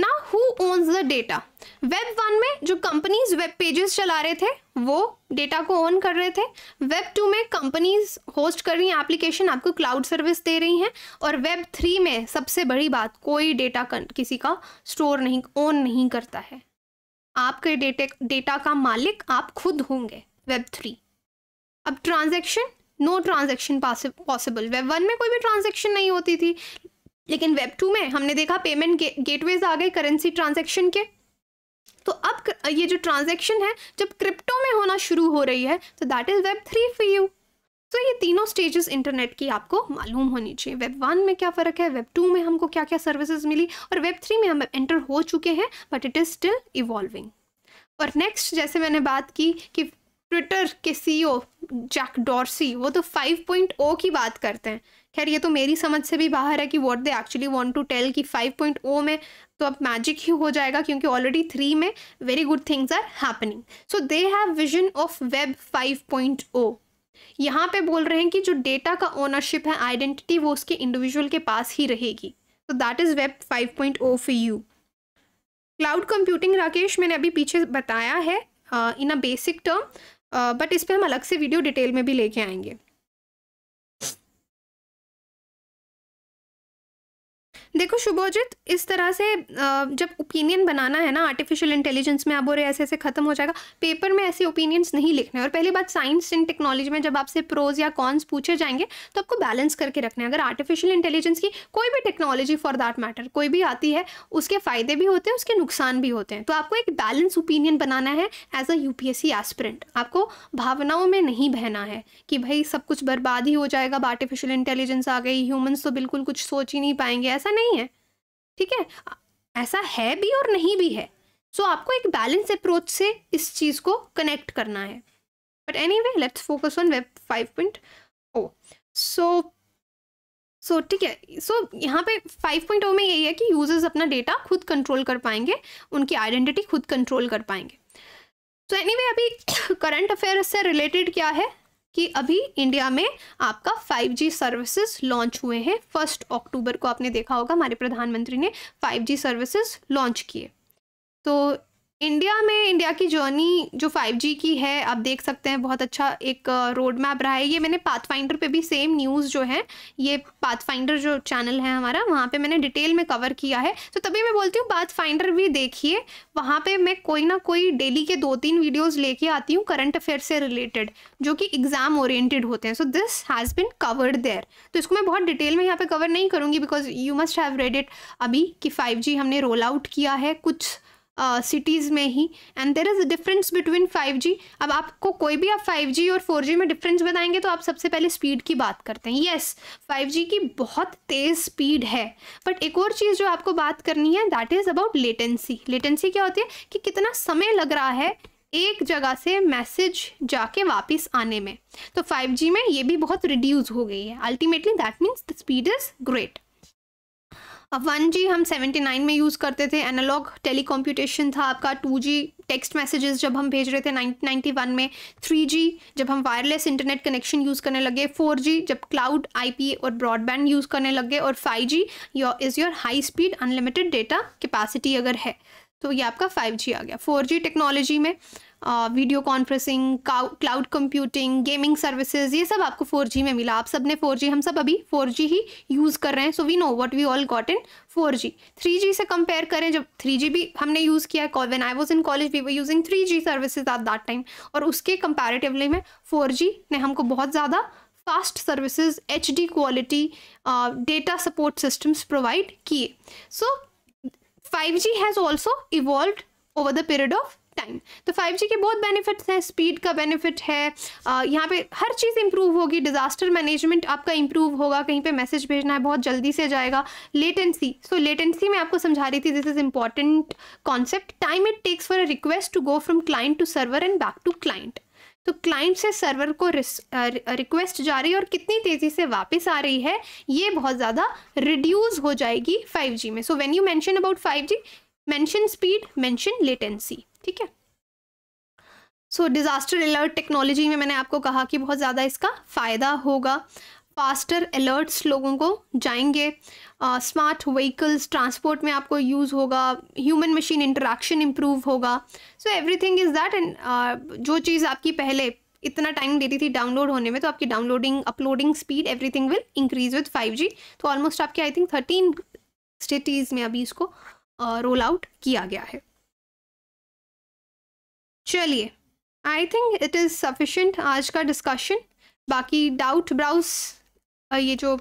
ना who owns the data web one में जो कंपनीज वेब पेजेस चला रहे थे वो डेटा को ओन कर रहे थे वेब टू में कंपनीज होस्ट कर रही हैं एप्लीकेशन आपको क्लाउड सर्विस दे रही हैं और वेब थ्री में सबसे बड़ी बात कोई डेटा किसी का स्टोर नहीं ओन नहीं करता है आपके डेटे डेटा का मालिक आप खुद होंगे वेब थ्री अब transaction no transaction possible web one में कोई भी ट्रांजेक्शन नहीं होती थी लेकिन वेब टू में हमने देखा पेमेंट गे, गेटवेज आ गए करेंसी ट्रांजेक्शन के तो अब ये जो ट्रांजेक्शन है जब क्रिप्टो में होना शुरू हो रही है तो that is web three for you तो ये तीनों स्टेजेस इंटरनेट की आपको मालूम होनी चाहिए वेब वन में क्या फ़र्क है वेब टू में हमको क्या क्या सर्विसेज मिली और वेब थ्री में हम एंटर हो चुके हैं but it is still evolving और नेक्स्ट जैसे मैंने बात की कि ट्विटर के सीईओ जैक डॉर्सी वो तो 5.0 की बात करते हैं खैर ये तो मेरी समझ से भी बाहर है कि what they actually want to tell कि ओ oh में तो अब मैजिक ही हो जाएगा क्योंकि ऑलरेडी थ्री में very good things are happening so they have vision of web five point o यहाँ पे बोल रहे हैं कि जो डेटा का ओनरशिप है आइडेंटिटी वो उसके इंडिविजुअल के पास ही रहेगी तो that is web five point o for you cloud computing Rakesh मैंने अभी पीछे बताया है in a basic term but इस पर हम अलग से वीडियो डिटेल में भी लेके आएंगे देखो शुभोजित इस तरह से जब ओपिनियन बनाना है ना आर्टिफिशियल इंटेलिजेंस में आप बोल रहे ऐसे ऐसे खत्म हो जाएगा पेपर में ऐसे ओपिनियंस नहीं लिखने और पहली बात साइंस एंड टेक्नोलॉजी में जब आपसे प्रोज या कॉन्स पूछे जाएंगे तो आपको बैलेंस करके रखना है अगर आर्टिफिशियल इंटेलिजेंस की कोई भी टेक्नोलॉजी फॉर दैट मैटर कोई भी आती है उसके फ़ायदे भी होते हैं उसके नुकसान भी होते हैं तो आपको एक बैलेंस ओपिनियन बनाना है एज अ यू पी आपको भावनाओं में नहीं बहना है कि भाई सब कुछ बर्बाद ही हो जाएगा आर्टिफिशियल इंटेलिजेंस आ गई ह्यूमंस तो बिल्कुल कुछ सोच ही नहीं पाएंगे ऐसा नहीं नहीं है ठीक है ऐसा है भी और नहीं भी है सो so, आपको एक बैलेंस अप्रोच से इस चीज़ को कनेक्ट करना है but anyway let's focus on web five point o so so ठीक है सो so, यहाँ पे ओ oh में यही है कि यूजर्स अपना डेटा खुद कंट्रोल कर पाएंगे उनकी आइडेंटिटी खुद कंट्रोल कर पाएंगे सो so, एनी anyway, अभी करंट अफेयर से रिलेटेड क्या है कि अभी इंडिया में आपका 5G सर्विसेज लॉन्च हुए हैं फर्स्ट अक्टूबर को आपने देखा होगा हमारे प्रधानमंत्री ने 5G सर्विसेज लॉन्च किए तो इंडिया में इंडिया की जर्नी जो 5G की है आप देख सकते हैं बहुत अच्छा एक रोड मैप रहा है ये मैंने पाथफाइंडर पे भी सेम न्यूज़ जो है ये पाथफाइंडर जो चैनल है हमारा वहाँ पे मैंने डिटेल में कवर किया है तो तभी मैं बोलती हूँ पाथफाइंडर भी देखिए वहाँ पे मैं कोई ना कोई डेली के दो तीन वीडियोज़ लेके आती हूँ करंट अफेयर से रिलेटेड जो कि एग्ज़ाम ओरिएटेड होते हैं so this has been covered there तो इसको मैं बहुत डिटेल में यहाँ पर कवर नहीं करूँगी because you must have read it अभी कि फाइव हमने रोल आउट किया है कुछ सिटीज़ uh, में ही and there is a difference between 5G अब आपको कोई भी आप 5G और 4G में डिफरेंस बताएंगे तो आप सबसे पहले स्पीड की बात करते हैं येस yes, 5G की बहुत तेज़ स्पीड है बट एक और चीज़ जो आपको बात करनी है that is about latency latency क्या होती है कि कितना समय लग रहा है एक जगह से मैसेज जाके वापस आने में तो 5G में ये भी बहुत रिड्यूस हो गई है ultimately that means the speed is great अब वन जी हम सेवेंटी नाइन में यूज़ करते थे एनालॉग टेलीकॉम्प्यूटेशन था आपका टू जी टेक्स्ट मैसेजेस जब हम भेज रहे थे नाइनटी वन में थ्री जी जब हम वायरलेस इंटरनेट कनेक्शन यूज़ करने लगे फोर जी जब क्लाउड आई पी और ब्रॉडबैंड यूज़ करने लगे और five G your is your high speed unlimited data capacity अगर है तो ये आपका फाइव जी आ गया फोर जी टेक्नोलॉजी में video conferencing cloud computing gaming services ये सब आपको फोर जी में मिला आप सब ने जी हम सब अभी फोर जी ही यूज़ कर रहे हैं so we know what we all got in four G three G से कंपेयर करें जब थ्री जी भी हमने यूज़ किया है when I was in college we were using three G services at that time और उसके कंपेरेटिवली में फोर जी ने हमको बहुत ज़्यादा fast services H D quality data support systems provide किए so five G has also evolve over the period of time तो 5G के बहुत बेनिफिट्स हैं स्पीड का बेनिफिट है यहाँ पे हर चीज़ इंप्रूव होगी डिज़ास्टर मैनेजमेंट आपका इंप्रूव होगा कहीं पे मैसेज भेजना है बहुत जल्दी से जाएगा लेटेंसी सो लेटेंसी मैं आपको समझा रही थी this is important concept time it takes for a request to go from client to server and back to client तो क्लाइंट से सर्वर को रिक्वेस्ट जा रही है और कितनी तेज़ी से वापस आ रही है ये बहुत ज़्यादा रिड्यूस हो जाएगी 5G में so when you mention about 5G mention speed mention latency ठीक है सो डिज़ास्टर अलर्ट टेक्नोलॉजी में मैंने आपको कहा कि बहुत ज़्यादा इसका फ़ायदा होगा फास्टर अलर्ट्स लोगों को जाएंगे स्मार्ट व्हीकल्स ट्रांसपोर्ट में आपको यूज़ होगा ह्यूमन मशीन इंटरेक्शन इम्प्रूव होगा so everything is that and जो चीज़ आपकी पहले इतना टाइम देती थी डाउनलोड होने में तो आपकी downloading uploading speed everything will increase with five G तो ऑलमोस्ट आपके आई थिंक थर्टीन सिटीज़ में अभी इसको रोल uh, आउट किया गया है चलिए I think it is sufficient आज का डिस्कशन बाकी डाउट ब्राउज ये जो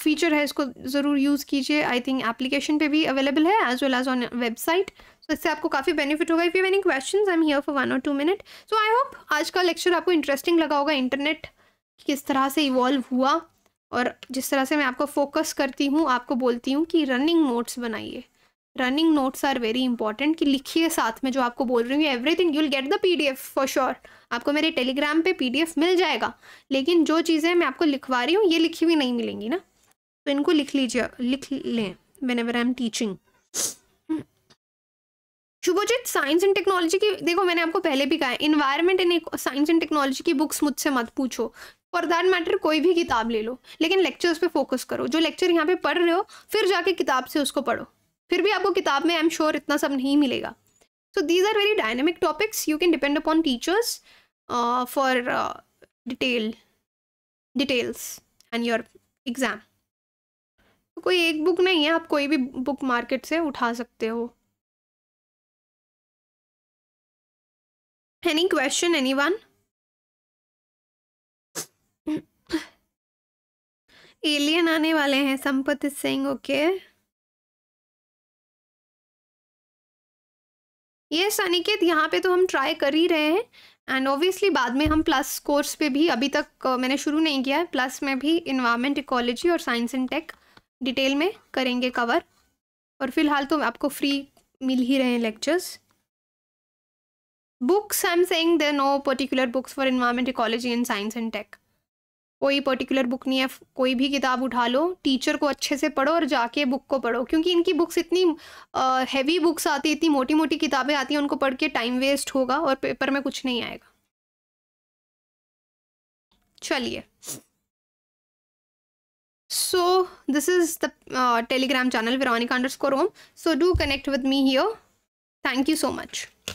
फीचर है इसको ज़रूर यूज़ कीजिए आई थिंक एप्लीकेशन पे भी अवेलेबल है as well as on website so इससे आपको काफ़ी बेनिफिट होगा if you any question I am here for one और two minute so I hope आज का लेक्चर आपको इंटरेस्टिंग लगा होगा इंटरनेट किस तरह से इवॉल्व हुआ और जिस तरह से मैं आपको फोकस करती हूँ आपको बोलती हूँ कि रनिंग नोट्स बनाइए running notes are very important कि लिखिए साथ में जो आपको बोल रही हूँ everything you will get the PDF for sure आपको मेरे टेलीग्राम पे पीडीएफ मिल जाएगा लेकिन जो चीज़ें मैं आपको लिखवा रही हूँ ये लिखी हुई नहीं मिलेंगी ना तो इनको लिख लीजिए लिख लें whenever I am teaching Shubhojit science and technology की देखो मैंने आपको पहले भी कहा environment in science and technology की बुक्स मुझसे मत पूछो फॉर दैट मैटर कोई भी किताब ले लो लेकिन लेक्चर्स पे फोकस करो जो लेक्चर यहाँ पे पढ़ रहे हो फिर जाके किताब से उसको पढ़ो फिर भी आपको किताब में आई एम श्योर इतना सब नहीं मिलेगा so these are very dynamic topics you can depend upon teachers for detail details and your exam कोई एक बुक नहीं है आप कोई भी बुक मार्केट से उठा सकते हो any question anyone alien आने वाले हैं संपत सिंह ओके okay. ये सनिकेत अनिकेत यहाँ पे तो हम ट्राई कर ही रहे हैं एंड ऑब्वियसली बाद में हम प्लस कोर्स पे भी अभी तक मैंने शुरू नहीं किया है प्लस में भी इन्वायरमेंट इकोलॉजी और साइंस एंड टेक डिटेल में करेंगे कवर और फिलहाल तो आपको फ्री मिल ही रहे हैं lectures books I am saying are no particular books for environment ecology and science and tech कोई पर्टिकुलर बुक नहीं है कोई भी किताब उठा लो टीचर को अच्छे से पढ़ो और जाके बुक को पढ़ो क्योंकि इनकी बुक्स इतनी हैवी बुक्स आती है इतनी मोटी मोटी किताबें आती हैं उनको पढ़ के टाइम वेस्ट होगा और पेपर में कुछ नहीं आएगा चलिए so this is the Telegram channel channel underscore home so do connect with me here thank you so much